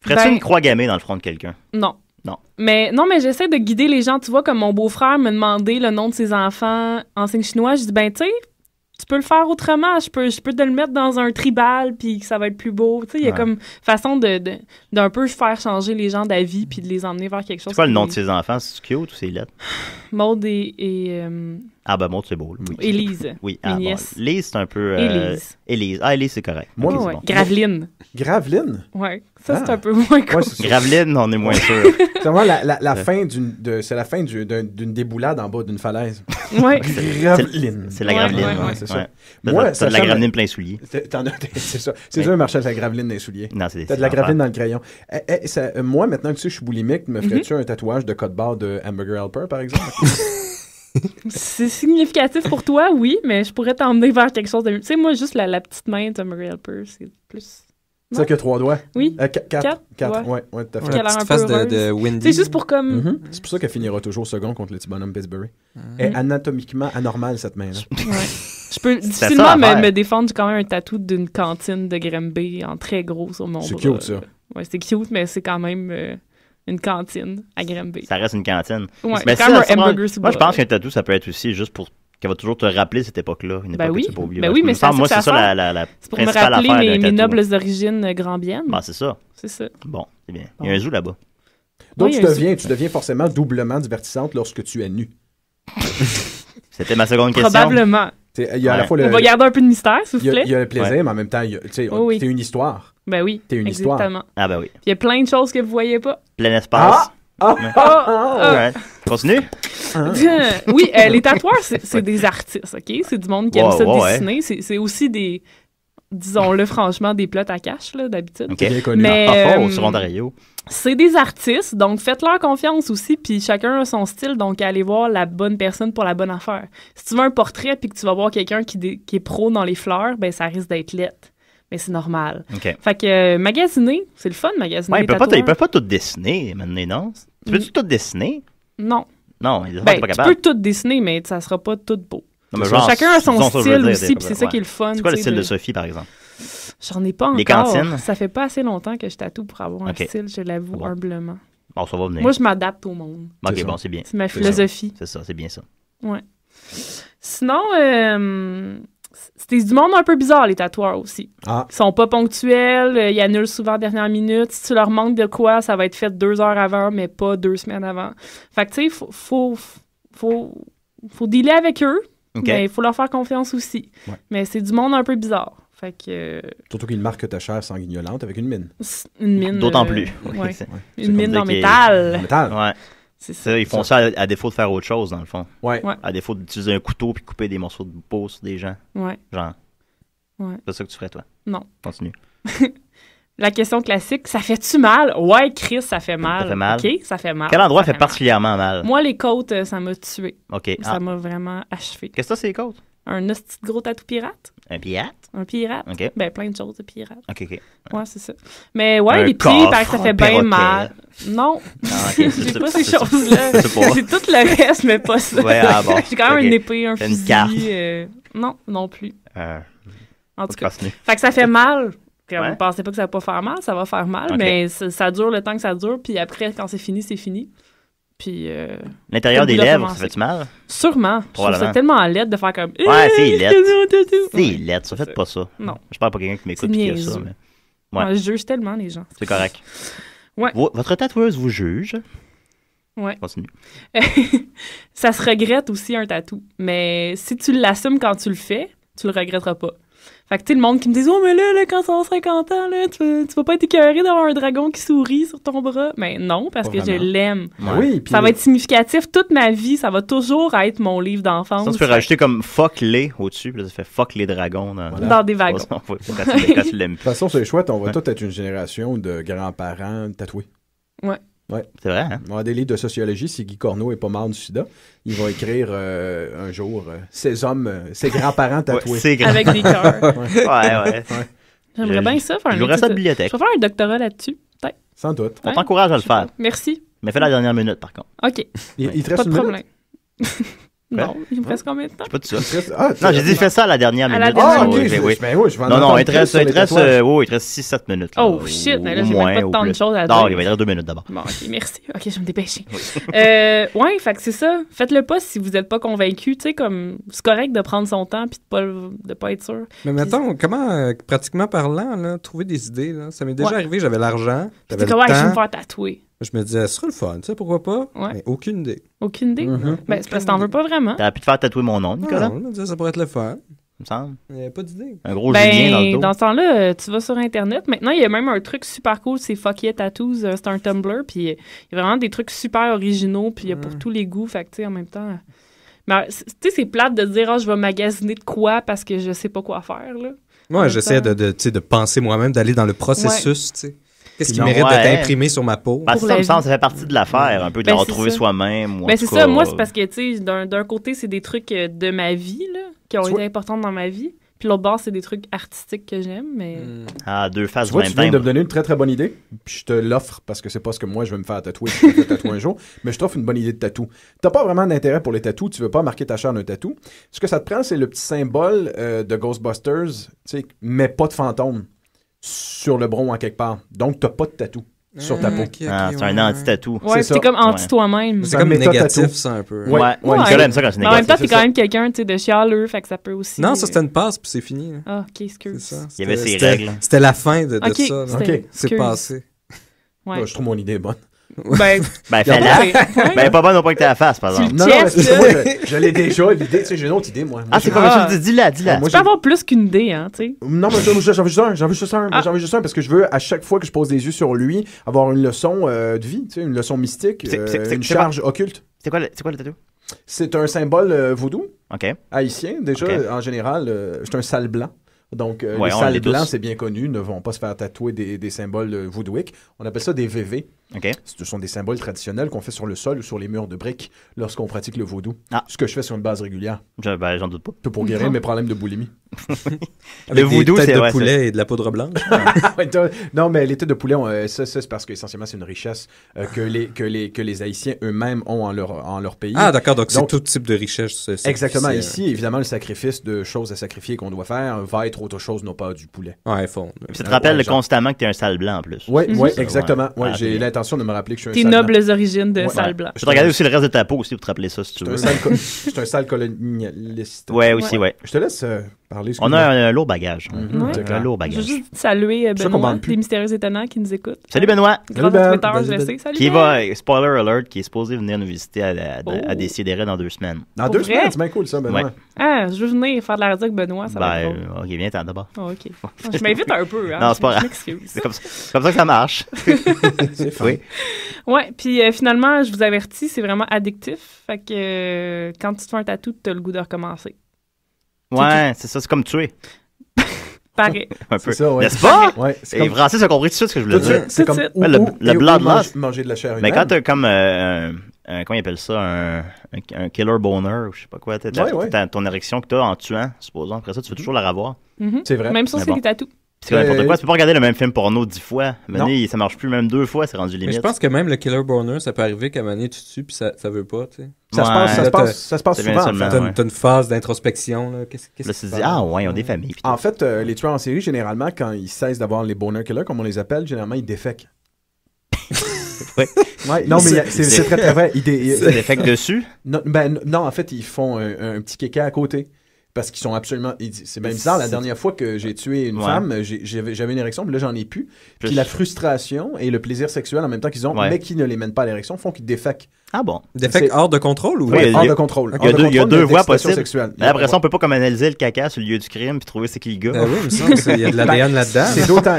Ferais-tu ben une croix gammée dans le front de quelqu'un? Non. Non. Mais non, mais j'essaie de guider les gens. Tu vois, comme mon beau-frère me demandait le nom de ses enfants en signe chinois, je dis ben tu sais, tu peux le faire autrement. Je peux, je peux te le mettre dans un tribal, puis ça va être plus beau. Tu sais, il y a comme façon de, d'un peu faire changer les gens d'avis, mm. puis de les emmener vers quelque chose. C'est quoi le nom de ses enfants? C'est cute ou c'est lettre? Maud et, euh, ah, ben, tu c'est beau. Elise. Oui. Élise. Oui, ah, Lise, c'est un peu. Elise. Euh, Élise. Ah, Élise, c'est correct. Moi, Graveline. Graveline? Oui, ça, c'est ah. un peu moins cool. Graveline, on est moins sûr. c'est vraiment la, la, fin d'une c'est la fin d'une déboulade en bas d'une falaise. Oui. graveline. C'est la graveline. Ouais, c'est ça. c'est de la graveline plein souliers. C'est ça. C'est marché la graveline dans les souliers. Non, c'est T'as de la graveline dans le crayon. Eh, eh, euh, moi, maintenant que tu sais, je suis boulimique, me mm-hmm. ferais-tu un tatouage de code barre de Hamburger Helper, par exemple? c'est significatif pour toi, oui, mais je pourrais t'emmener vers quelque chose de. Tu sais, moi, juste la, petite main de Marie Helper, c'est plus. C'est que trois doigts. Oui. Euh, quatre. Quatre. Ouais, ouais, fait. petite face de, de, Windy. C'est juste pour comme. Mm-hmm. C'est pour ça qu'elle finira toujours second contre le petit bonhomme Pittsburgh. Ah. est anatomiquement anormale, cette main-là. ouais. Je peux difficilement me, défendre. J'ai quand même un tatou d'une cantine de Grimby en très gros sur mon bras. C'est cute, ça. Ouais, c'est cute, mais c'est quand même. Euh, une cantine à Granby. Ça reste une cantine. mais ça, un hamburger moi, je pense qu'un tatou, ça peut être aussi juste pour qu'elle va toujours te rappeler cette époque-là. Une ben époque ben oui. que tu pas oublier. Ben oui, mais ça, moi, c'est ça la, la, la pour me rappeler mes, nobles origines grambiennes. Ben, bah, c'est ça. C'est ça. Bon, c'est eh bien. Il y a un zoo là-bas. Donc, tu, deviens, tu deviens forcément doublement divertissante lorsque tu es nu. C'était ma seconde question. Probablement. On va garder un peu de mystère, s'il vous plaît. Il y a le plaisir, mais en même temps, c'est sais, oui. une histoire. Ben oui. T'es une exactement. histoire. Ah ben oui. Il y a plein de choses que vous voyez pas. Plein espace. Ah! Ah! ah! ah, ah, ah Continue. oui, euh, les tatoueurs, c'est des artistes, OK? C'est du monde qui aime ça dessiner. C'est aussi des, disons-le franchement, des plots à cash, là, d'habitude. OK, mais, connu. Euh, pas faux, sur c'est des artistes, donc faites-leur confiance aussi, puis chacun a son style, donc allez voir la bonne personne pour la bonne affaire. Si tu veux un portrait puis que tu vas voir quelqu'un qui, est pro dans les fleurs, ben ça risque d'être lettre mais c'est normal. Fait que euh, magasiner, c'est le fun magasiner. ils, peuvent pas, pas tout dessiner maintenant, non? Tu peux mm. tout dessiner? Non. Non, ils ben, pas capable? Tu peux tout dessiner, mais ça sera pas tout beau. chacun a son style aussi, puis c'est ça qui est le fun. C'est quoi le style de Sophie, par exemple? J'en ai pas Les encore. Ça fait pas assez longtemps que je tatoue pour avoir un style, je l'avoue humblement. ça va venir. Moi, je m'adapte au monde. ok, bon, c'est bien. C'est ma philosophie. C'est ça, c'est bien ça. Ouais. Sinon, euh, c'est c'était du monde un peu bizarre, les tatoueurs aussi. Ah. Ils sont pas ponctuels, euh, ils annulent souvent dernière minute. Si tu leur manques de quoi, ça va être fait deux heures avant, mais pas deux semaines avant. Fait que, tu sais, faut, faut, dealer avec eux, mais il faut leur faire confiance aussi. Mais c'est du monde un peu bizarre. Fait que... Euh, Surtout qu'il marque ta chair sanguignolante avec une mine. Une mine. Euh, D'autant plus. Une mine en métal. En métal. Ouais. C'est ça. Ils font ça. à, défaut de faire autre chose, dans le fond. Ouais. À défaut d'utiliser un couteau puis couper des morceaux de peau sur des gens. Ouais. Genre. C'est ça que tu ferais, toi? Non. Continue. La question classique, ça fait-tu mal? Ouais, Chris, ça fait mal. Ça fait mal. OK, ça fait mal. Quel endroit fait, particulièrement mal. Moi, les côtes, euh, ça m'a tué. OK. Ça ah. m'a vraiment achevé. Qu'est-ce que c'est, les côtes? Un petit gros tatou pirate. Un pirate? Un pirate. Ben, plein de choses de pirates. OK, OK. Ouais, c'est ça. Mais ouais, les pieds, que ça fait bien mal. Non. Ah, pas ces choses-là. c'est tout le reste, mais pas ça. Ouais, ah bon, J'ai quand même une épée, un Une carte. Euh, non, non plus. Euh, en tout cas. Fait que ça fait mal. Vous Ouais. pensez pas que ça va pas faire mal, ça va faire mal, mais ça, ça dure le temps que ça dure, puis après, quand c'est fini, c'est fini. Puis. Euh, L'intérieur des lèvres, ça fait-tu mal? Sûrement. Je serais tellement tellement laide de faire comme. Ouais, euh, c'est laide. c'est laide, ça fait pas ça. Non. Je parle pas à quelqu'un qui m'écoute et qui ça. Mais... je juge tellement les gens. C'est correct. Ouais. votre tatoueuse vous juge. Ouais. Continue. ça se regrette aussi un tatou. Mais si tu l'assumes quand tu le fais, tu le regretteras pas. Fait que, tu le monde qui me dit « Oh, mais là, quand ça 50 ans, là, tu, vas, vas pas être écœuré d'avoir un dragon qui sourit sur ton bras. Mais non, parce que je l'aime. Oui, ça va être significatif toute ma vie. Ça va toujours être mon livre d'enfance. Ça, tu peux rajouter comme « fuck les » au-dessus, puis ça fait « fuck les dragons » dans, dans des wagons. de toute façon, c'est chouette. On va tous être une génération de grands-parents tatoués. Ouais. Ouais. C'est vrai, hein? Des livres de sociologie, si Guy Corneau n'est pas mort du sida, il va écrire euh, un jour ces euh, ses hommes, euh, ses grands-parents tatoués. Avec des cœurs. ouais, ouais. J'aimerais bien ça faire un. ça de bibliothèque. Je vais faire un doctorat là-dessus, peut-être. Sans doute. On t'encourage à le faire. Merci. Mais fais la dernière minute, par contre. OK. Il, pas de problème. Non, hein? il me reste combien de temps? Pas tout ça. Ah, non, j'ai dit fais ça à la dernière minute. ah, oui. oui, ben non, non, euh, il te reste, il reste, il reste 6-7 minutes. Là, oh shit, mais là, j'ai même pas de temps de choses à dire. Non, il va y 2 minutes d'abord. Bon, ok, merci. Ok, je vais me dépêcher. euh, ouais, fait que c'est ça. Faites-le pas si vous n'êtes pas convaincu. Tu sais, comme, c'est correct de prendre son temps puis de pas, de pas être sûr. Mais mettons, comment, euh, pratiquement parlant, trouver des idées, là. Ça m'est déjà arrivé, j'avais l'argent. Tu dis, ouais, je vais me faire tatouer. Je me disais, ce serait le fun, tu sais, pourquoi pas? aucune idée. Aucune idée? Mm-hmm. Ben, c'est parce que t'en veux pas vraiment. T'as pu te faire tatouer mon nom, Nicolas? Non, je me disais, ça pourrait être le fun. Il me semble. pas d'idée. Un gros ben, dans le dos. Dans ce temps-là, euh, tu vas sur Internet. Maintenant, il y a même un truc super cool, c'est Fuck Yeah Tattoos. Euh, c'est un Tumblr. Puis euh, il y a vraiment des trucs super originaux. Puis il y a pour mm. tous les goûts. Fait que, tu sais, en même temps. Mais, tu sais, c'est plate de dire, ah, je vais magasiner de quoi parce que je sais pas quoi faire, là. Moi, j'essaie de, de, de penser moi-même, d'aller dans le processus, tu sais. Qu'est-ce qui mérite d'être hein. imprimé sur ma peau? ça, me semble, ça fait partie de l'affaire, un peu de retrouver ben, soi-même. Ben, c'est ça. Moi, euh, c'est parce que, tu sais, d'un côté, c'est des trucs euh, de ma vie, qui ont été importants dans ma vie. Puis l'autre bord, c'est des trucs artistiques que j'aime, mais... Hmm. Ah, deux faces tu vois, tu viens de me donner une très, très bonne idée. je te l'offre parce que c'est pas ce que moi, je vais me faire tatouer. je vais te tatouer un jour. Mais je trouve une bonne idée de tatou. T'as pas vraiment d'intérêt pour les tatous. Tu veux pas marquer ta chair d'un tatou. Ce que ça te prend, c'est le petit symbole euh, de Ghostbusters, mais pas de fantôme sur le bronze en quelque part. Donc, tu n'as pas de tatou sur ta ah, peau. ah, c'est un anti-tatou. Ouais, c'est comme anti toi-même. C'est comme négatif, ça, un peu. Ouais, ouais, ouais ça quand c'est négatif. En même temps, c'est quand même quelqu'un de chialeux, fait que ça peut aussi. Non, ça, euh, c'était une passe, puis c'est fini. Hein. Ah, ok, excuse. Il y avait ses règles. C'était la fin de, ça. Ok, c'est passé. je trouve mon idée bonne. Ben, ben, ben fais-la. Ben, pas bon pas que t'as la face, par exemple. Non, non, je, l'ai déjà, l'idée, tu sais, j'ai une autre idée, moi. ah, c'est pas dis-la, ah, dis-la. Tu peux avoir plus qu'une idée, hein, tu sais. Non, mais j'en veux juste un, j'en veux juste un, ah. j'en veux juste un, parce que je veux, à chaque fois que je pose des yeux sur lui, avoir une leçon euh, de vie, tu sais, une leçon mystique, euh, une charge occulte. C'est quoi le c'est tatou? C'est un symbole voodoo euh, vaudou, haïtien, déjà, en général, c'est un sale blanc. Donc, euh, les salles blancs, c'est bien connu, ne vont pas se faire tatouer des, symboles voodooiques. On appelle ça des VV. Ce sont des symboles traditionnels qu'on fait sur le sol ou sur les murs de briques lorsqu'on pratique le vaudou. Ah. Ce que je fais sur une base régulière. Ben, j'en doute pas. pour guérir mes problèmes de boulimie. le vaudou c'est de poulet et de la poudre blanche. non, mais les têtes de poulet, euh, ça, c'est parce qu'essentiellement, c'est une richesse euh, que, les, que, les, que les Haïtiens eux-mêmes ont en leur, en leur pays. Ah, d'accord. Donc, c'est tout type de richesse. Exactement. Ici, évidemment, le sacrifice de choses à sacrifier qu'on doit faire va être autre chose, non pas du poulet. iPhone. ça te rappelle constamment que tu es un sale blanc en plus. Oui, exactement. Ah, j'ai l'intention de me rappeler que je suis un sale blanc. Tes nobles origines de sale blanc. Je vais te regarder aussi le reste de ta peau aussi pour te rappeler ça si tu veux. Je suis un sale colonialiste. Oui, aussi, ouais. Je te laisse euh, on a un, lourd bagage. Mhm, un lourd bagage. Je veux juste saluer euh, Benoît, les Mystérieux Étonnants qui nous écoutent. Salut Benoît! Salut ben. Twitter, je sais. qui va, spoiler alert, qui est supposé venir nous visiter à, à, dans deux semaines. Dans deux semaines? C'est bien cool ça, Benoît. Ah, je veux venir faire de la radio avec Benoît, ça va être ben, Ok, viens-t'en d'abord. Ah, ok. Ah, je m'invite un peu. Hein, non, c'est pas grave. C'est comme, ça que ça marche. c'est Oui. Ouais, puis euh, finalement, je vous avertis, c'est vraiment addictif. Fait que euh, quand tu te fais un tatou, tu as le goût de recommencer. Ouais, c'est ça, c'est comme tuer. Pareil. Un ça, ouais. N'est-ce pas? Ouais, c'est Et comme... Francis a compris tout de suite ce que je voulais dire. C'est comme le, le manger de la chair Mais quand t'as comme euh, comment ils appellent ça, un, un- killer boner ou je sais pas quoi, t'as, ton érection que t'as en tuant, supposons. Après ça, tu veux mm-hmm. toujours la revoir. Mm-hmm. C'est vrai. Même si c'est tatou c'est n'importe quoi. Tu euh, peux pas regarder le même film porno dix fois. Mané, ça marche plus, même deux fois, c'est rendu limite. Mais je pense que même le Killer Boner, ça peut arriver qu'à Mané, tu tues, puis ça, ça veut pas, tu sais. Ça, se passe, ça, se passe, ça se passe souvent. En fait. T'as une phase d'introspection. Là, qu'est-ce, qu'est-ce tu te ah ouais, ils ont des familles. En fait, euh, les tueurs en série, généralement, quand ils cessent d'avoir les boner killers, comme on les appelle, généralement, ils défèquent. ouais. Non, mais c'est, très, très vrai. Ils, défèquent dessus? Non, ben, non, en fait, ils font un, un petit kéké à côté parce qu'ils sont absolument. C'est même bizarre, la dernière fois que j'ai tué une femme, euh, j'avais une érection, mais là, j'en ai plus. Puis la frustration et le plaisir sexuel en même temps qu'ils ont, mais qui ne les mènent pas à l'érection, font qu'ils défèquent. Ah bon? Défèquent hors de contrôle ou hors de contrôle? Il y a, deux, voies possibles. Après ça, on peut pas comme analyser le caca sur le lieu du crime puis trouver c'est qui le gars. Ben oui, il y a de l'ADN ben, là-dedans.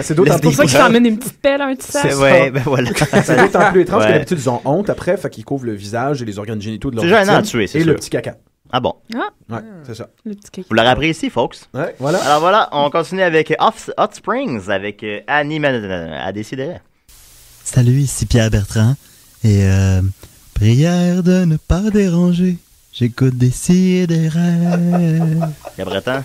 C'est d'autant C'est pour ça que emmènent une petite pelle, un petit sac. ben voilà. C'est d'autant plus étrange que d'habitude, ils ont honte après, fait qu'ils couvrent le visage et les organes génitaux de leur C'est c'est Et le petit caca. Ah bon? Ah. Ouais, ah. c'est ça. Le petit Vous l'aurez apprécié, folks. Ouais, voilà. Alors voilà, on continue avec Hot Springs avec euh, Annie à euh, décider. Salut, ici Pierre Bertrand. Et euh, prière de ne pas déranger. J'écoute des et des Breton.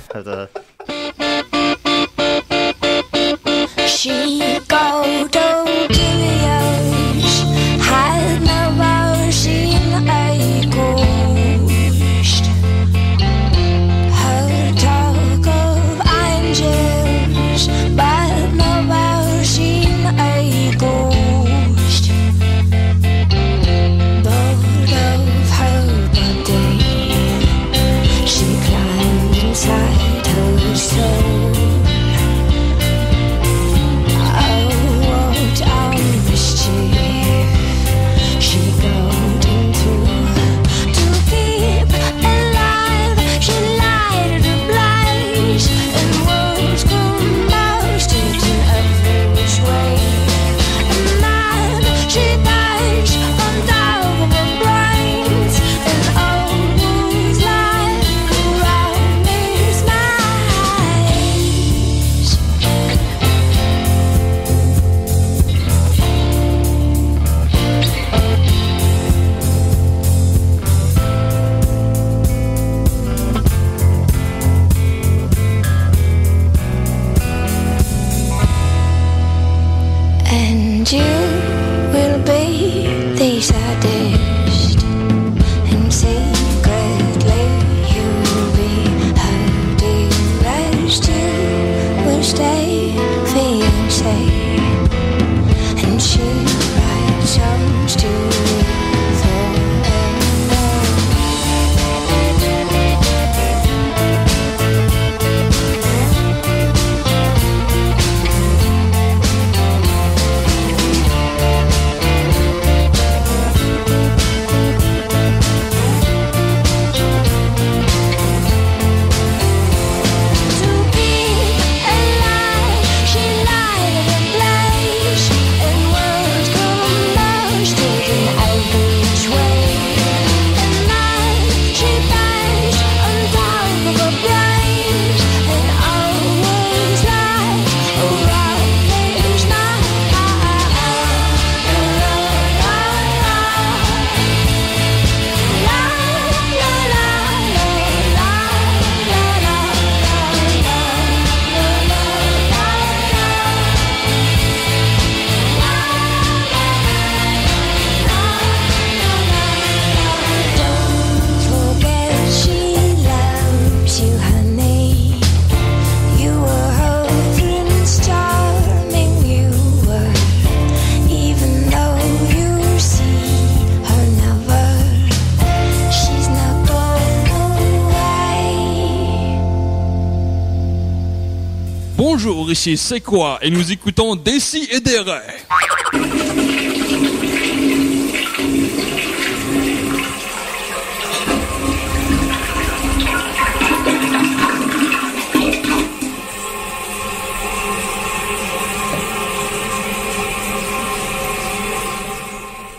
C'est quoi et nous écoutons des si et des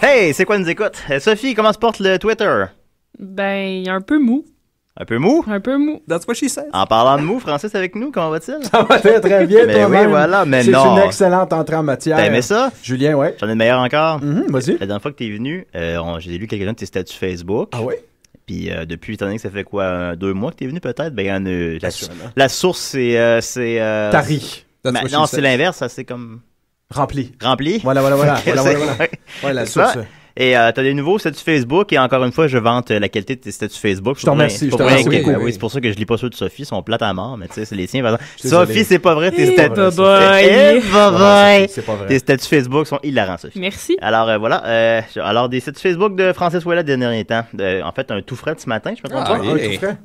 Hey, c'est quoi nous écoute? Euh, Sophie, comment se porte le Twitter? Ben, un peu mou. Un peu mou? Un peu mou. That's what she said. En parlant de mou, Francis avec nous, comment va-t-il? Ça va très très bien, mais ben oui, voilà, mais non. C'est une excellente entrée en matière. T'as aimé ça? Julien, ouais. J'en ai de meilleur encore. Mm Vas-y. La dernière fois que t'es venu, euh, j'ai lu quelques-uns de tes statuts Facebook. Ah oui? Puis euh, depuis, étant donné que ça fait quoi, deux mois que t'es venu peut-être, ben euh, la, source, c'est... c'est Tari. non, c'est l'inverse, ça c'est comme... Rempli. Rempli? Voilà, voilà, voilà. voilà, voilà, voilà. Ouais, la source... Et euh, tu as des nouveaux statuts Facebook. Et encore une fois, je vante euh, la qualité de tes statuts Facebook. Je t'en remercie. Je ben oui, c'est pour ça que je lis pas ceux de Sophie. Ils sont plates à mort, mais tu sais, c'est les tiens Sophie, c'est pas vrai. Tes statuts eh, Facebook. sont hilarants, Sophie. Merci. Alors euh, voilà. Euh, alors des statuts Facebook de Francis Ouellet des derniers temps. en fait, un tout frais de ce matin, je me trompe pas. Ah, un tout frais.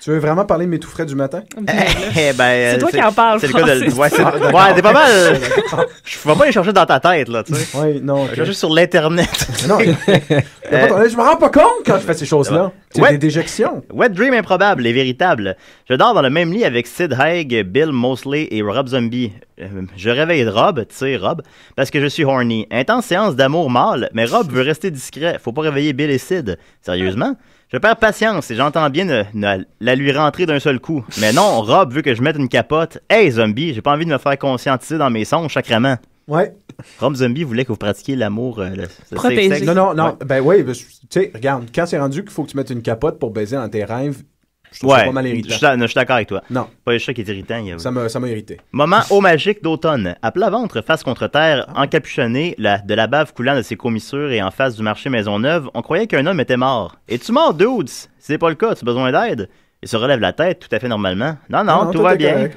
Tu veux vraiment parler de mes tout frais du matin? Eh, eh, ben, c'est toi qui en parles. C'est le cas ah, Ouais, c'est pas mal. Je vais pas les chercher dans ta tête, là, tu sais. Oui, non. Je sur l'Internet. Non, je me rends pas compte quand je fais ces choses-là. C'est des déjections. Wet Dream improbable et véritable. Je dors dans le même lit avec Sid Haig, Bill Mosley et Rob Zombie. Euh, je réveille Rob, tu sais, Rob, parce que je suis horny. Intense séance d'amour mâle, mais Rob veut rester discret. Faut pas réveiller Bill et Sid. Sérieusement? Je perds patience et j'entends bien la lui rentrer d'un seul coup. Mais non, Rob veut que je mette une capote. Hey, zombie, j'ai pas envie de me faire conscientiser dans mes sons, sacrément. Ouais. Rome Zombie voulait que vous pratiquiez l'amour euh, Non, non, non. Ben oui, tu sais, regarde, quand c'est rendu qu'il faut que tu mettes une capote pour baiser dans tes rêves, je trouve pas mal irritant. je suis d'accord avec toi. Non, Pas le chat qui est irritant. il y a- ça m'a ça m'a irrité. Moment au magique d'automne. À plat ventre, face contre terre, ah. encapuchonné, la- de la bave coulant de ses commissures et en face du marché Maisonneuve, on croyait qu'un homme était mort. Es-tu mort, dudes? c'est pas le cas, tu as besoin d'aide? Il se relève la tête tout à fait normalement. Non, non, tout va bien.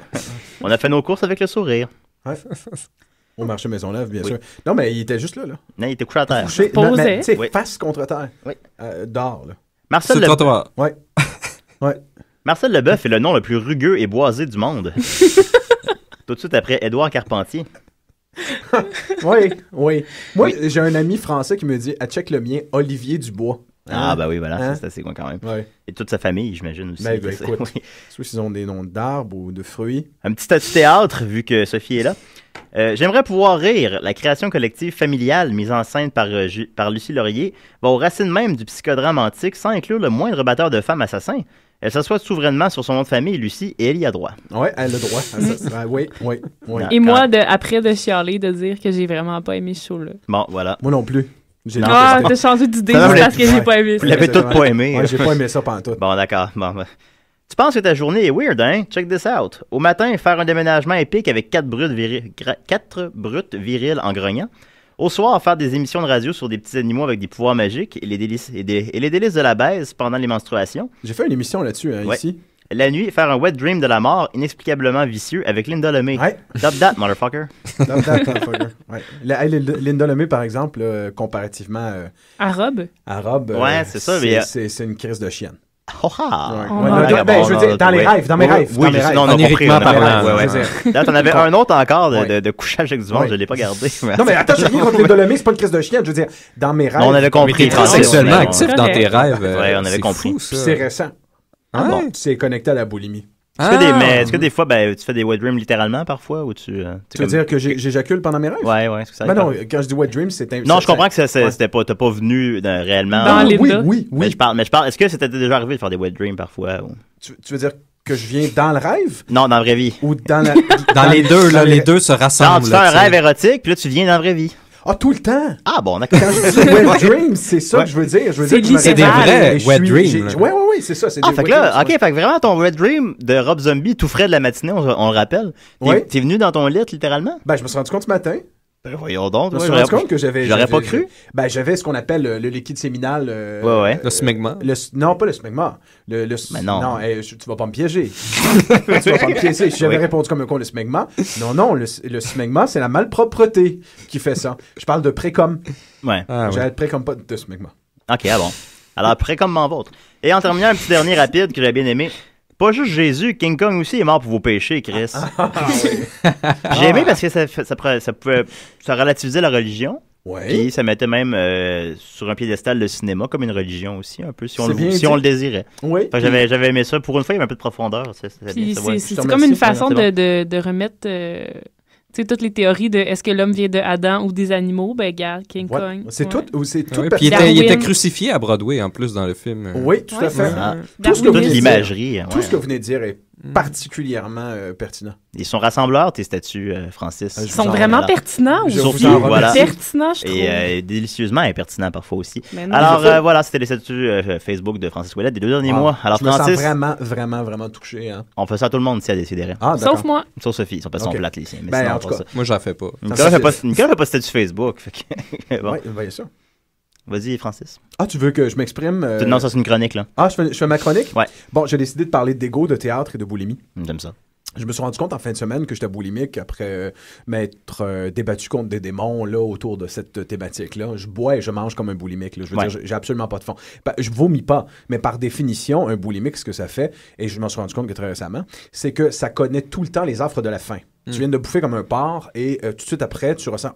On a fait nos courses avec le sourire. Au marché Maisonneuve, bien sûr. Non, mais il était juste là. là. Non, il était couché à terre. Posé. face contre terre. Oui. Euh, d'or, là. Marcel Leboeuf. Ouais. Marcel Leboeuf est le nom le plus rugueux et boisé du monde. Tout de suite après Édouard Carpentier. oui, oui. Moi, j'ai un ami français qui me dit à ah, check le mien, Olivier Dubois. Ah, hein? bah oui, voilà, hein? c'est assez con quand même. Et toute sa famille, j'imagine aussi. Ben, ben écoute, ils ont des noms d'arbres ou de fruits. Un petit tas théâtre, vu que Sophie est là. Euh, j'aimerais pouvoir rire. La création collective familiale mise en scène euh, par, Lucie Laurier va aux racines même du psychodrame antique sans inclure le moindre batteur de femmes assassin. Elle s'assoit souverainement sur son nom de famille, Lucie, et elle y a droit. Oui, elle a droit. Ben oui, oui, Et moi, après, de chialer, de dire que j'ai vraiment pas aimé ce show-là. Bon, voilà. Moi non plus. J'ai ah, t'as changé d'idée parce que j'ai pas aimé ça. Vous l'avez toutes pas aimé. j'ai pas aimé ça pendant tout. Bon, d'accord. Bon, ben. Tu penses que ta journée est weird, hein? Check this out. Au matin, faire un déménagement épique avec quatre brutes, quatre brutes viriles en grognant. Au soir, faire des émissions de radio sur des petits animaux avec des pouvoirs magiques et les délices, et, les délices de la baisse pendant les menstruations. J'ai fait une émission là-dessus, hein, ici. La nuit, faire un wet dream de la mort inexplicablement vicieux avec Linda Lemay. Ouais. that, motherfucker. Dub that, motherfucker. Linda Lemay, par exemple, euh, comparativement... Euh, à Rob. À robe euh, ouais, c'est ça. C'est une crise de chienne. Oh, ouais. Ouais, ouais, ben, dans les rêves, dans mes rêves. Oui, dans mes rêves. Non, non, compris, Là, t'en avais un autre encore de, de, de couchage avec du je l'ai pas gardé. non, mais attends, j'ai rien contre les dolomies, c'est pas une crise de chien. Je veux dire, dans mes rêves. on avait compris. T'es sexuellement actif dans tes rêves. Euh, ouais, on avait compris. C'est récent. Ah ah, c'est connecté à la boulimie. Est-ce ah. que, des, fois, ben, tu fais des wet dreams littéralement parfois ou tu. Euh, tu veux dire que j'éjacule pendant mes rêves Ouais, ouais. Ben que ça Mais non, quand je dis wet dreams, c'est. Non, je comprends que c'était ouais. pas, pas venu euh, réellement. Dans les oui, oui, oui, Mais je parle, parle. Est-ce que c'était déjà arrivé de faire des wet dreams parfois tu, veux dire que je viens dans le rêve Non, dans la vraie vie. Ou dans dans, les deux, là, les... deux se rassemblent. Non, tu fais un rêve érotique, puis là, tu viens dans la vraie vie. Ah, tout le temps! Ah bon, d'accord. Quand je dis wet dream, c'est ça que je veux dire. Je veux c'est, dire c'est des vrais wet dreams. Oui, oui, oui, c'est ça. ah, fait que là, OK, fait que vraiment, ton wet dream de Rob Zombie, tout frais de la matinée, on, le rappelle, t'es, oui. t'es venu dans ton lit, littéralement? Ben, je me suis rendu compte ce matin. Ben, voyons donc. que j'avais. J'aurais pas cru. Ben j'avais ce qu'on appelle euh, le, liquide séminal. Euh, ouais, ouais. le smegma. non, pas le smegma. Le, non. non eh, tu vas pas me piéger. tu vas pas me piéger. j'avais répondu comme un con le smegma. Non, non, le, smegma, c'est la malpropreté qui fait ça. Je parle de précom. Ouais. Ah, j'avais pré précom pas de smegma. Ok, ah bon. Alors précom m'en vôtre. Et en terminant, un petit dernier rapide que j'ai bien aimé pas juste Jésus, King Kong aussi est mort pour vos péchés, Chris. Ah, ah, ah, J'ai aimé parce que ça, ça, ça, pouvait, ça relativisait la religion. Puis ça mettait même euh, sur un piédestal le cinéma comme une religion aussi, un peu, si on, le, si on le désirait. Oui. j'avais, aimé ça. Pour une fois, il y avait un peu de profondeur. C'est, comme une façon de, remettre euh, tu toutes les théories de est-ce que l'homme vient de Adam ou des animaux, ben regarde, King Kong. C'est ouais. tout. C'est tout il était, crucifié à Broadway en plus dans le film. Oui, tout à fait. l'imagerie. Tout ce que vous venez de dire est Hmm. particulièrement pertinents euh, pertinent. Ils sont rassembleurs, tes statuts, euh, Francis. Ah, ils sont vraiment pertinents aujourd'hui. Voilà. Pertinents, je trouve. Et euh, délicieusement impertinents parfois aussi. Alors voilà, c'était les statuts Facebook de Francis Ouellet des deux derniers ah, mois. Alors je Francis, me sens vraiment, vraiment, vraiment touché. Hein. On fait ça à tout le monde, si à décider. Ah, Sauf moi. Sauf Sophie, ils sont pas okay. plate les siens. Ben, en tout moi j'en fais pas. Nicolas ne pas de statut Facebook. Oui, bien sûr. Vas-y, Francis. Ah, tu veux que je m'exprime euh? Non, ça c'est une chronique, là. Ah, je fais, ma chronique Ouais. Bon, j'ai décidé de parler d'ego, de théâtre et de boulimie. Mm, j'aime ça. Je me suis rendu compte en fin de semaine que j'étais boulimique après euh, m'être euh, débattu contre des démons là, autour de cette thématique-là. Je bois et je mange comme un boulimique. Je veux dire, j'ai absolument pas de fond. je vomis pas, mais par définition, un boulimique, ce que ça fait, et je m'en suis rendu compte que très récemment, c'est que ça connaît tout le temps les affres de la faim. Tu mm. viens de bouffer comme un porc et tout de suite après, tu ressens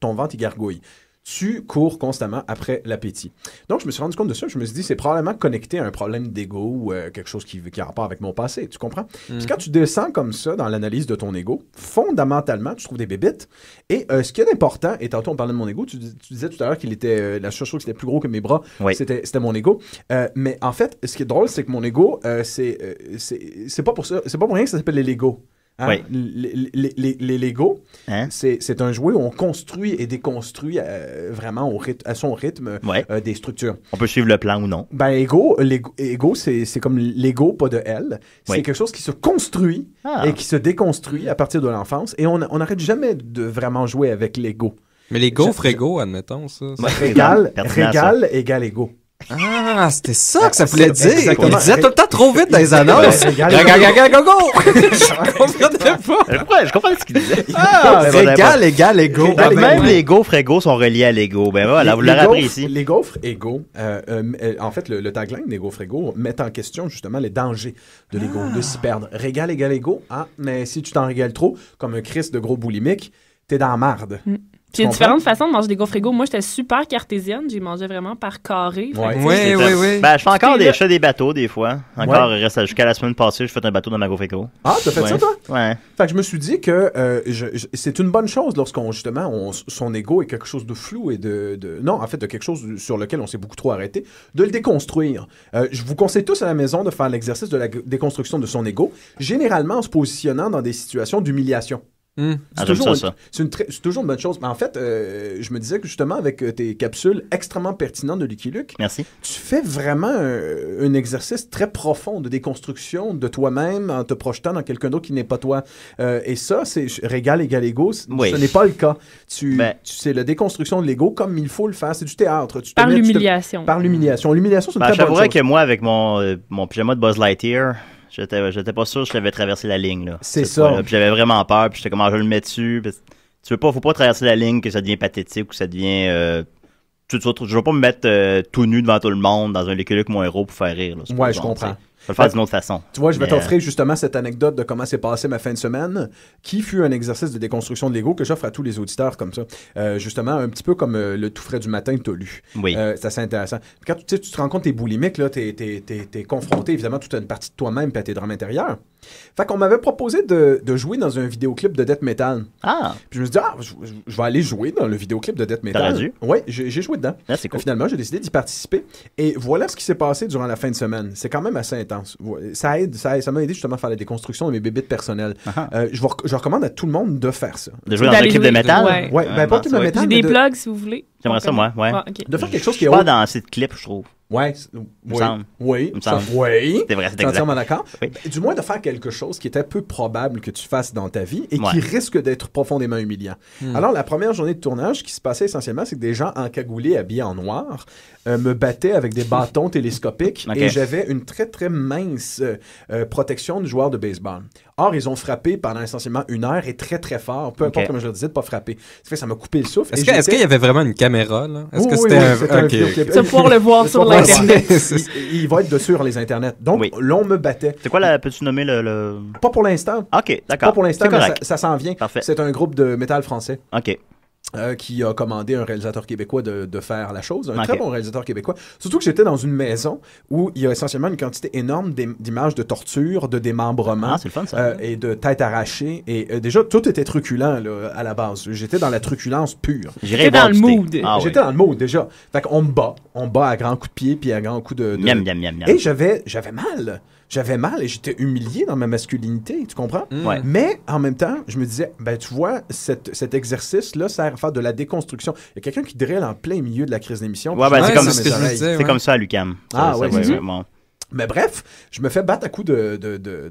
ton ventre, il gargouille tu cours constamment après l'appétit. Donc, je me suis rendu compte de ça. Je me suis dit, c'est probablement connecté à un problème d'ego ou euh, quelque chose qui, qui a rapport avec mon passé. Tu comprends? Mm quand tu descends comme ça dans l'analyse de ton ego, fondamentalement, tu trouves des bébites. Et euh, ce qui est important, et tantôt on parlait de mon ego, tu, disais tout à l'heure qu'il était, euh, la seule chose qui était plus gros que mes bras, oui. c'était mon ego. mais en fait, ce qui est drôle, c'est que mon ego, c'est pas pour ça, c'est pas pour rien que ça s'appelle les Lego. Les, hein? les, Lego, hein? c'est un jouet où on construit et déconstruit euh, vraiment au à son rythme euh, des structures. On peut suivre le plan ou non. Ben, Ego, Lego, c'est comme Lego, pas de L. C'est quelque chose qui se construit ah. et qui se déconstruit à partir de l'enfance. Et on n'arrête jamais de vraiment jouer avec Lego. Mais Lego, Frégo, admettons ça. Régal, régal, égal, égo. Ah, c'était ça que ça voulait dire. Il disait tout le temps trop vite dans les annonces. Gaga, go, go! Je comprenais pas. Je comprenais ce qu'il disait. Ah, égal, égal, Même les gaufres égaux sont reliés à l'ego. Ben voilà, vous l'aurez appris ici. Les gaufres égaux, euh, euh, euh, en fait, le tagline des gaufres égaux met en question justement les dangers de l'ego, ah. de s'y perdre. Régal, égal, égo. Ah, mais si tu t'en régales trop, comme un Christ de gros boulimique, t'es dans la marde. Mm. J'ai différentes façons de manger des gaufres égaux. Moi, j'étais super cartésienne. J'ai mangeais vraiment par carré. Oui, oui, oui, ben, je fais encore des, je des bateaux des fois. Encore, jusqu'à la semaine passée, je fais un bateau dans ma gaufre Ah, t'as fait ça, toi? Ouais. Fait je me suis dit que euh, c'est une bonne chose lorsqu'on, justement, on, son ego est quelque chose de flou et de, Non, en fait, de quelque chose sur lequel on s'est beaucoup trop arrêté, de le déconstruire. Euh, je vous conseille tous à la maison de faire l'exercice de la déconstruction de son ego, généralement en se positionnant dans des situations d'humiliation. Hmm. C'est toujours, Une, bonne chose. Mais en fait, euh, je me disais que justement, avec euh, tes capsules extrêmement pertinentes de Lucky Luke, Merci. tu fais vraiment un, exercice très profond de déconstruction de toi-même en te projetant dans quelqu'un d'autre qui n'est pas toi. Euh, et ça, c'est régal égal égo. Ce n'est pas le cas. Tu, ben. tu c'est la déconstruction de l'ego comme il faut le faire. C'est du théâtre. Tu par l'humiliation. Par l'humiliation. L'humiliation, c'est une ben, très bonne chose. que moi, avec mon, mon pyjama de Buzz Lightyear, J'étais, j'étais pas sûr que je l'avais traversé la ligne. Là, c'est ça. j'avais vraiment peur, puis j'étais comment ah, je le mets dessus. tu veux pas, faut pas traverser la ligne que ça devient pathétique ou que ça devient. Euh, tout, je veux pas me mettre euh, tout nu devant tout le monde dans un liquide mon héros, pour faire rire. Là, ouais, je comprends. Je vais façon. Tu vois, je vais euh, t'offrir justement cette anecdote de comment s'est passée ma fin de semaine, qui fut un exercice de déconstruction de l'ego que j'offre à tous les auditeurs comme ça. Euh, justement, un petit peu comme euh, le tout frais du matin que tu lu. Oui. Ça c'est assez intéressant. Quand tu te rends compte que tu boulimique, tu confronté évidemment toute une partie de toi-même et à tes drames intérieurs. Fait qu'on m'avait proposé de, jouer dans un vidéoclip de Death Metal. Ah! Puis je me suis dit, ah, je, vais aller jouer dans le vidéoclip de Death Metal. Oui, j'ai joué dedans. Ah, cool. Finalement, j'ai décidé d'y participer. Et voilà ce qui s'est passé durant la fin de semaine. C'est quand même assez ça aide, ça ça m'a aidé justement à faire la déconstruction de mes bébés personnelles. Ah ah. Euh, je, vous, je recommande à tout le monde de faire ça. De jouer dans une équipe de métal? Ouais, ouais ben, euh, pas tout le métal. J'ai des blogs si vous voulez. J'aimerais ça, moi, ouais. Ah, de faire quelque chose qui est. Pas dans cette clip, je trouve. Ouais, oui, oui, oui. C'est vrai, c'est d'accord. Ben, du moins de faire quelque chose qui était peu probable que tu fasses dans ta vie et qui risque d'être profondément humiliant. Hmm. Alors la première journée de tournage, qui se passait essentiellement, c'est que des gens encagoulés, habillés en noir, euh, me battaient avec des bâtons télescopiques et j'avais une très très mince euh, euh, protection de joueur de baseball. Or, ils ont frappé pendant essentiellement une heure et très, très fort. Peu importe, comme je le disais, de pas frapper. Ça fait ça m'a coupé le souffle. Est-ce, qu'il y avait vraiment une caméra, là? Est-ce que c'était un... Tu vas le voir sur l'Internet. il, va être dessus sur les Internets. Donc, l'on me battait. C'est quoi, la, peux-tu nommer le, Pas pour l'instant. OK, d'accord. Pas pour l'instant, ça, ça s'en vient. Parfait. C'est un groupe de métal français. OK. Euh, qui a commandé un réalisateur québécois de, faire la chose, un très bon réalisateur québécois. Surtout que j'étais dans une maison où il y a essentiellement une quantité énorme d'images de torture, de démembrement ah, euh, et de têtes arrachées. Et euh, déjà, tout était truculent là, à la base. J'étais dans la truculence pure. J'étais dans le mood. Ah j'étais dans le mood déjà. Fait qu'on me bat. On me bat à grands coups de pied puis à grands coups de. et j'avais mal j'avais mal et j'étais humilié dans ma masculinité, tu comprends? Mais en même temps, je me disais, ben tu vois, cet, cet exercice-là sert faire, de la déconstruction. Il y a quelqu'un qui drille en plein milieu de la crise d'émission. Ben, c'est comme, ça à Lucam. Ah Mais bref, je me fais battre à coups de, de,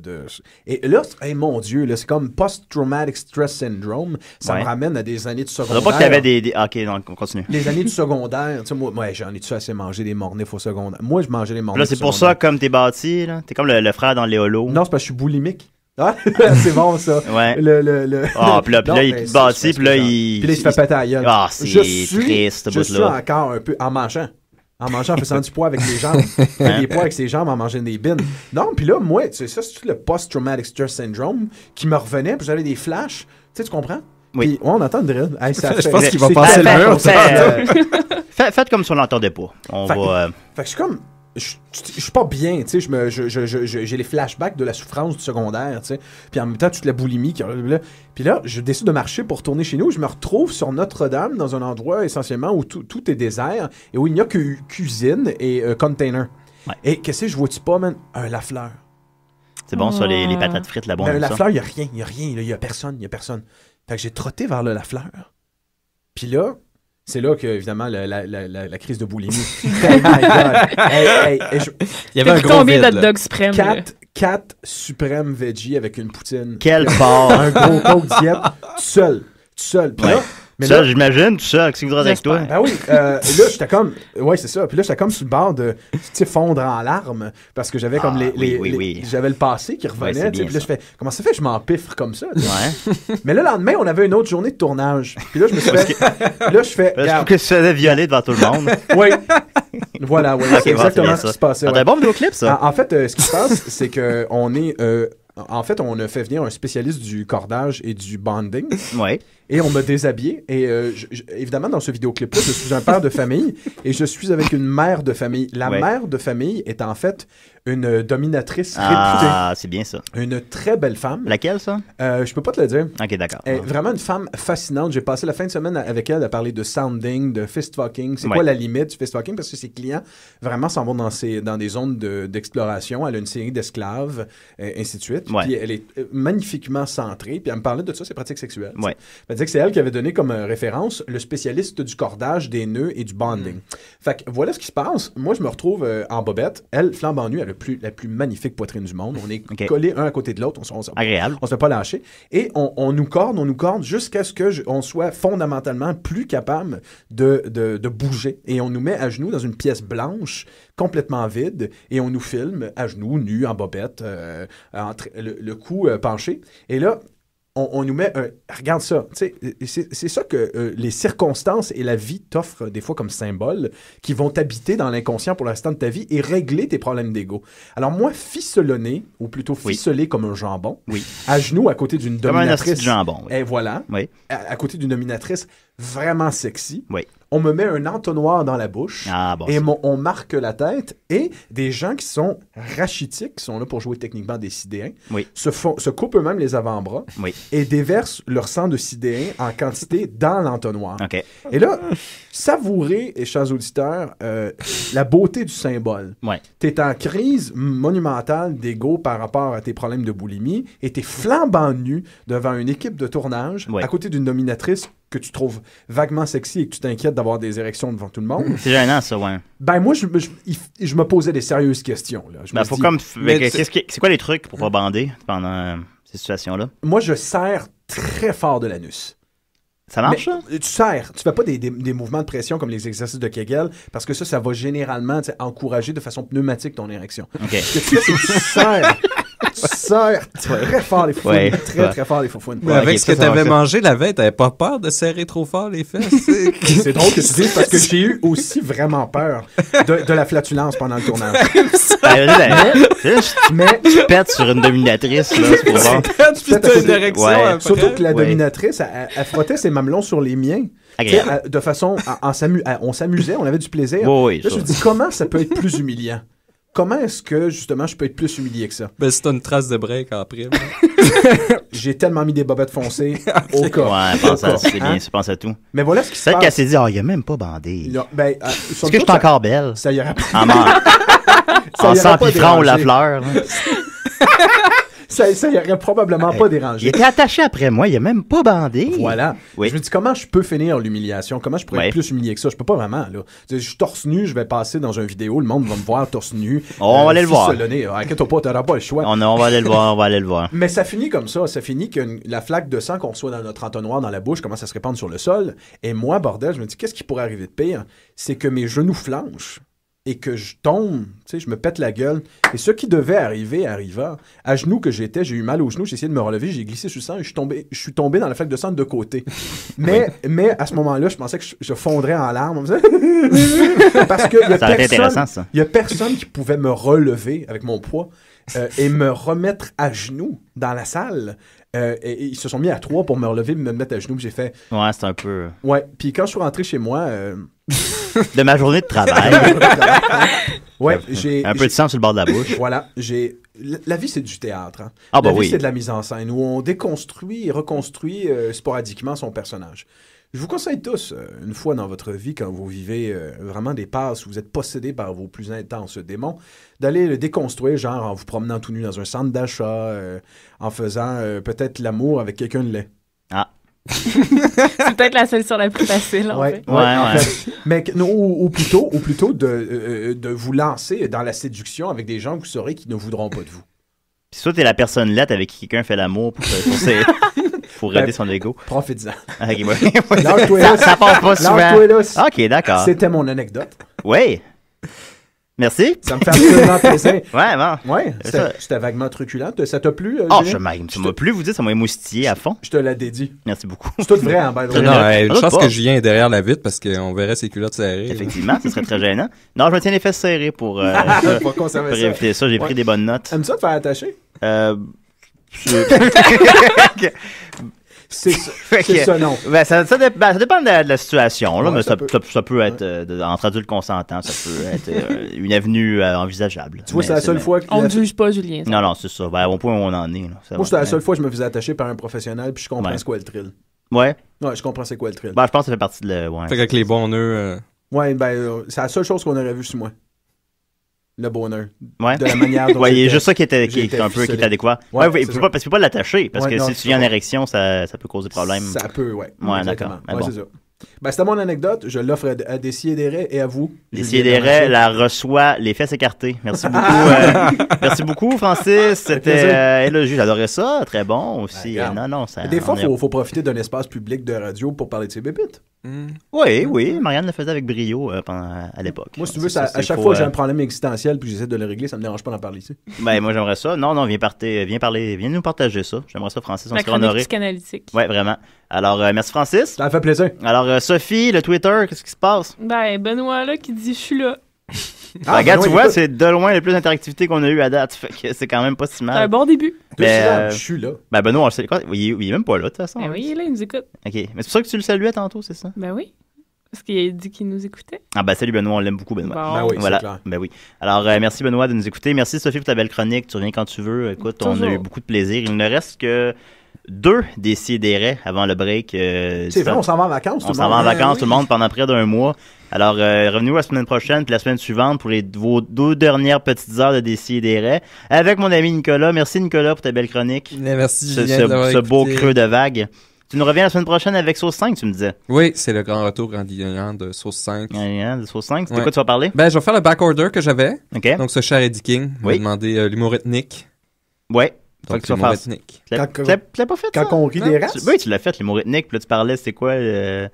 Et là, mon Dieu, c'est comme post-traumatic stress syndrome. Ça me ramène à des années de secondaire. pas y avait des, ah, Ok, on continue. Les années de secondaire. moi, j'en ai-tu assez mangé des mornifs au secondaire? Moi, je mangeais des mornifs Là, c'est pour ça, comme t'es bâti, là. T'es comme le, frère dans les Non, c'est parce que je suis boulimique. Ah, c'est bon, ça. Ouais. Le, Ah, puis là, là il te bâtit, puis là, il... Puis là, il se fait péter à gueule. Ah, c'est triste, Je suis encore un peu en mangeant. En mangeant, en faisant du poids avec les jambes. des hein? poids avec ses jambes, en mangeant des bines. Non, puis là, moi, tu sais, ça, c'est le post-traumatic stress syndrome qui me revenait, puis j'avais des flashs. Tu sais, tu comprends? Oui. Puis, on entend le drill. je pense qu'il va passer le mur. faites comme si on l'entendait pas. On va... Euh, fait que je suis comme je, suis pas bien, tu sais, j'ai les flashbacks de la souffrance du secondaire, tu sais, puis en même temps toute la boulimie, puis là, je décide de marcher pour tourner chez nous, je me retrouve sur Notre-Dame dans un endroit essentiellement où tout, est désert et où il n'y a que cuisine et euh, container. Et qu'est-ce que je vois-tu pas, man? Un euh, Lafleur. C'est bon, ça, les, patates frites, là-bas. un ben, Lafleur, il n'y a rien, il n'y a rien, il n'y a personne, il n'y a personne. Fait que j'ai trotté vers le Lafleur. Puis là, c'est là que, évidemment, la, la, la, la crise de boulimie. hey, oh my God. Hey, hey, je... Il y avait un gros combien vide, dog suprême? 4, 4 suprêmes veggie avec une poutine. Quel bord! un gros coke diète, seul. Seul. Puis ouais. là, ça, j'imagine, tout ça, avec ce qui voudrait avec toi? Ben oui, euh, là, j'étais comme. Ouais, c'est ça. Puis là, j'étais comme sur le bord de fondre en larmes parce que j'avais comme ah, les. oui, oui, oui. j'avais le passé qui revenait. puis là, je fais comment ça fait, je m'empiffre comme ça. Ouais. Mais le lendemain, on avait une autre journée de tournage. Puis là, je me suis fait. là, je fais. Je que tu faisais violer devant tout le monde. oui. Voilà, oui. c'est exactement ce qui se passait. Ah, ouais. un bon vidéoclip, ça. En, fait, euh, ce qui se passe, c'est qu'on est. Euh, en fait, on a fait venir un spécialiste du cordage et du bonding. Ouais. Et on m'a déshabillé. Et euh, évidemment, dans ce vidéoclip-là, je suis un père de famille et je suis avec une mère de famille. La mère de famille est en fait une euh, dominatrice ah, c'est bien ça. Une très belle femme. Laquelle, ça? Euh, je peux pas te le dire. OK, d'accord. vraiment une femme fascinante. J'ai passé la fin de semaine avec elle à parler de sounding, de fist-fucking. C'est quoi la limite du fist-fucking? Parce que ses clients vraiment s'en vont dans, dans des zones d'exploration. elle a une série d'esclaves, euh, et ainsi de suite. Puis elle est euh, magnifiquement centrée. Puis elle me parlait de ça, ses pratiques sexuelles. Ouais. Elle disait que c'est elle qui avait donné comme référence le spécialiste du cordage, des nœuds et du bonding. Hmm. Fait que voilà ce qui se passe. Moi, je me retrouve en bobette. Elle, flambe la plus magnifique poitrine du monde. On est collé collés un à côté de l'autre. On, on, Agréable. On se pas lâcher. Et on, nous corde, on nous corde jusqu'à ce qu'on soit fondamentalement plus capable de, bouger. Et on nous met à genoux dans une pièce blanche, complètement vide, et on nous filme à genoux, nu, en bobette, euh, le, cou euh, penché. Et là, on, nous met Regarde ça. C'est ça que euh, les circonstances et la vie t'offrent des fois comme symboles qui vont t'habiter dans l'inconscient pour l'instant de ta vie et régler tes problèmes d'ego. Alors, moi, ficelonné, ou plutôt ficelé comme un jambon, oui. à genoux à côté d'une dominatrice. jambon. Et voilà. Oui. à côté d'une dominatrice vraiment sexy. On me met un entonnoir dans la bouche ah, et on marque la tête et des gens qui sont rachitiques, qui sont là pour jouer techniquement des sidéens, se, font, se coupent eux-mêmes les avant-bras et déversent leur sang de sidéen en quantité dans l'entonnoir. Et là, savourer, chers auditeurs, euh, la beauté du symbole. Ouais. Tu en crise monumentale d'ego par rapport à tes problèmes de boulimie et t'es flambant nu devant une équipe de tournage à côté d'une nominatrice que tu trouves vaguement sexy et que tu t'inquiètes d'avoir des érections devant tout le monde. C'est gênant, ça, ouais. Ben, moi, je, je, me posais des sérieuses questions. Je ben, faut comme. C'est quoi les trucs pour pas bander pendant euh, ces situations-là? Moi, je serre très fort de l'anus. Ça marche, ça? Tu serres. Tu fais pas des, des, mouvements de pression comme les exercices de Kegel, parce que ça, ça va généralement encourager de façon pneumatique ton érection. OK. tu tu serres. Ça, très fort les foufounes. Très, très fort les foufounes. Mais avec ce que tu avais mangé la veille, t'avais pas peur de serrer trop fort les fesses? c'est drôle que tu dises parce que j'ai eu aussi vraiment peur de, la flatulence pendant le tournage. Ah, mais tu perds sur une dominatrice, là, c'est pour voir. Tu pètes une direction. Hein, Surtout que la dominatrice, elle, frottait ses mamelons sur les miens. Euh, de façon, euh, on s'amusait, on avait du plaisir. là, je me dis, comment ça peut être plus humiliant? Comment est-ce que, justement, je peux être plus humilié que ça? Ben, c'est une trace de break après. Ben. J'ai tellement mis des bobettes foncées au corps. Ouais, pense à, c'est hein? bien, tu pense à tout. Mais voilà ce qui se peut qu'elle s'est dit, oh, il a même pas bandé. ben, euh, Est-ce que je suis encore belle? Ça y aurait pas. En, mort. ça en ou la fleur ça, ça y aurait probablement pas dérangé. Il était attaché après moi, il a même pas bandé. Voilà. Oui. Je me dis, comment je peux finir l'humiliation? Comment je pourrais être plus humilié que ça? Je peux pas vraiment, là. Je suis torse nu, je vais passer dans une vidéo, le monde va me voir torse nu. On va euh, aller le voir. Euh, pas, pas le choix. On, on va aller le voir, on va aller le voir. Mais ça finit comme ça. Ça finit que la flaque de sang qu'on reçoit dans notre entonnoir, dans la bouche, commence à se répandre sur le sol. Et moi, bordel, je me dis, qu'est-ce qui pourrait arriver de pire? C'est que mes genoux flanchent et que je tombe, tu je me pète la gueule. Et ce qui devait arriver arriva. À genoux que j'étais, j'ai eu mal aux genoux, j'ai essayé de me relever, j'ai glissé sur le sang et je suis tombé, je suis tombé dans la flaque de sang de côté. Mais, mais à ce moment-là, je pensais que je, fondrais en larmes. Parce il n'y a, personne, a personne qui pouvait me relever avec mon poids. Euh, et me remettre à genoux dans la salle. Euh, et, ils se sont mis à trois pour me relever, me mettre à genoux. J'ai fait. Ouais, c'est un peu. Ouais. Puis quand je suis rentré chez moi. Euh, de ma journée de travail. ouais, j'ai. Un peu de sang sur le bord de la bouche. Voilà. J'ai. La vie, c'est du théâtre. Hein. Ah, bah la vie, oui. c'est de la mise en scène où on déconstruit et reconstruit euh, sporadiquement son personnage. Je vous conseille tous, euh, une fois dans votre vie, quand vous vivez euh, vraiment des passes où vous êtes possédé par vos plus intenses démons, d'aller le déconstruire, genre en vous promenant tout nu dans un centre d'achat, euh, en faisant peut-être l'amour avec quelqu'un de laid. Ah. c'est peut-être la solution la plus facile. En fait. ouais, mais ou, plutôt, ou plutôt de, vous lancer dans la séduction avec des gens que vous saurez qui ne voudront pas de vous. Puis soit t'es la personne laite avec qui quelqu'un fait l'amour pour, pour, ses, pour ben, son ego. Profite-en. moi. ouais. ça, ça part pas souvent. Ok, d'accord. C'était mon anecdote. Oui. Merci. Ça me fait absolument plaisir. ouais, bon. Ouais, c'était vaguement truculent. Ça t'a plu? Euh, oh, je m'aime. ça m'a plu, vous dites, ça m'a émoustillé à fond. Je te la dédie. Merci beaucoup. C'est tout vrai en hein, bas. Non, je pense que Julien est derrière la vitre parce qu'on verrait ses culottes serrées. Effectivement, ce serait très gênant. Non, je me tiens les fesses serrées pour, euh, éviter ça. J'ai pris des bonnes notes. Aimes ça te faire attacher? Euh, c'est ça, ça, non. Ben, ça, ça, ben, dépend de la, situation, là, mais ça, peut, être, ouais. euh, entre adultes consentants, ça peut être une avenue euh, envisageable. Tu vois, c'est la seule fois que... On ne juge pas, Julien. Non, non, c'est ça. Ben, à point où on en est. Moi, c'est la seule fois que je me faisais attacher par un professionnel, puis je comprends ce qu'est le trill. Ouais. Ouais, je comprends c'est quoi le trill. bah ben, je pense que ça fait partie de le... Ouais. Fait avec les bons nœuds... Euh. Ouais, ben, euh, c'est la seule chose qu'on aurait vue chez moi le bonheur. Ouais. De la manière dont ouais, il y a juste ça qui était, un peu qui est adéquat. Ouais, ouais pas, parce que pas l'attacher, parce que si tu viens en érection, ça, ça peut causer problème. Ça peut, ouais. Ouais, d'accord. Ouais, c'est ça. Ben, c'était mon anecdote. Je l'offre à, à et à vous. Décideret la reçoit les fesses écartées. Merci beaucoup. Ah! Euh, merci beaucoup, Francis. C'était le juge, J'adorais ça. Très bon aussi. Ben, non, non, ça, Des fois, il faut, faut, profiter d'un espace public de radio pour parler de ses bébites. Hmm. Oui, hmm. oui, Marianne le faisait avec brio euh, à hmm. l'époque. Moi, si tu veux, à chaque fois que j'ai euh, un problème existentiel puis j'essaie de le régler, ça me dérange pas d'en parler ici. Ben, moi, j'aimerais ça. Non, non, viens, parler, viens nous partager ça. J'aimerais ça, Francis, on serait honoré. psychanalytique. Oui, vraiment. Alors, euh, merci, Francis. Ça fait plaisir. Alors, Sophie, le Twitter, qu'est-ce qui se passe? Ben, Benoît, là, qui dit « Je suis là » regarde, ah, tu vois, c'est de loin les plus d'interactivité qu'on a eu à date. c'est quand même pas si mal. C'est un bon début. je suis euh, là. Ben Benoît, Il, il, est même pas là, de toute façon. Ben oui, il est là, il nous écoute. OK. Mais c'est pour ça que tu le saluais tantôt, c'est ça? Ben oui. Parce qu'il a dit qu'il nous écoutait. Ah ben salut Benoît, on l'aime beaucoup Benoît. Ben oui, voilà. Ben oui. Alors euh, merci Benoît de nous écouter. Merci Sophie pour ta belle chronique. Tu reviens quand tu veux. Écoute, on a eu beaucoup de plaisir. Il ne reste que deux décidérés avant le break. Euh, c'est vrai, on s'en va en vacances. tout le monde. On s'en va en vacances, ben tout le monde, pendant près d'un mois. Alors, euh, revenez-vous la semaine prochaine puis la semaine suivante pour les, vos deux dernières petites heures de décidérés avec mon ami Nicolas. Merci Nicolas pour ta belle chronique. Eh merci, ce, ce, ce beau creux de vague. Tu nous reviens la semaine prochaine avec Sauce 5, tu me disais. Oui, c'est le grand retour grandissant de Sauce 5. Hein, de Sauce 5. C'était quoi tu vas parler? Ben, je vais faire le back order que j'avais. Donc, ce cher Eddie King. Oui. m'a demandé euh, l'humour ethnique. Oui tu l'as pas fait Quand ça? on rit des races? Oui, tu l'as fait, l'humour ethnique. Puis là, tu parlais, c'est quoi. Euh,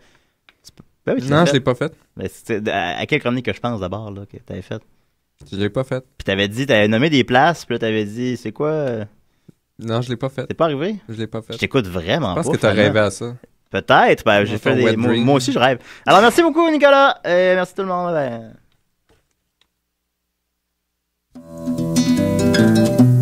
ben non, je l'ai pas fait. Mais ben, à, à quelle chronique que je pense d'abord là, que t'avais fait Je l'ai pas fait Puis t'avais dit, t'avais nommé des places, puis là t'avais dit, c'est quoi? Euh? Non, je l'ai pas fait. T'es pas arrivé? Je l'ai pas fait. Je t'écoute vraiment Je pense pas, que t'as rêvé à ça. Peut-être. Ben, j'ai fait des... Moi, aussi, je rêve. Alors, merci beaucoup, Nicolas. Et merci tout le monde.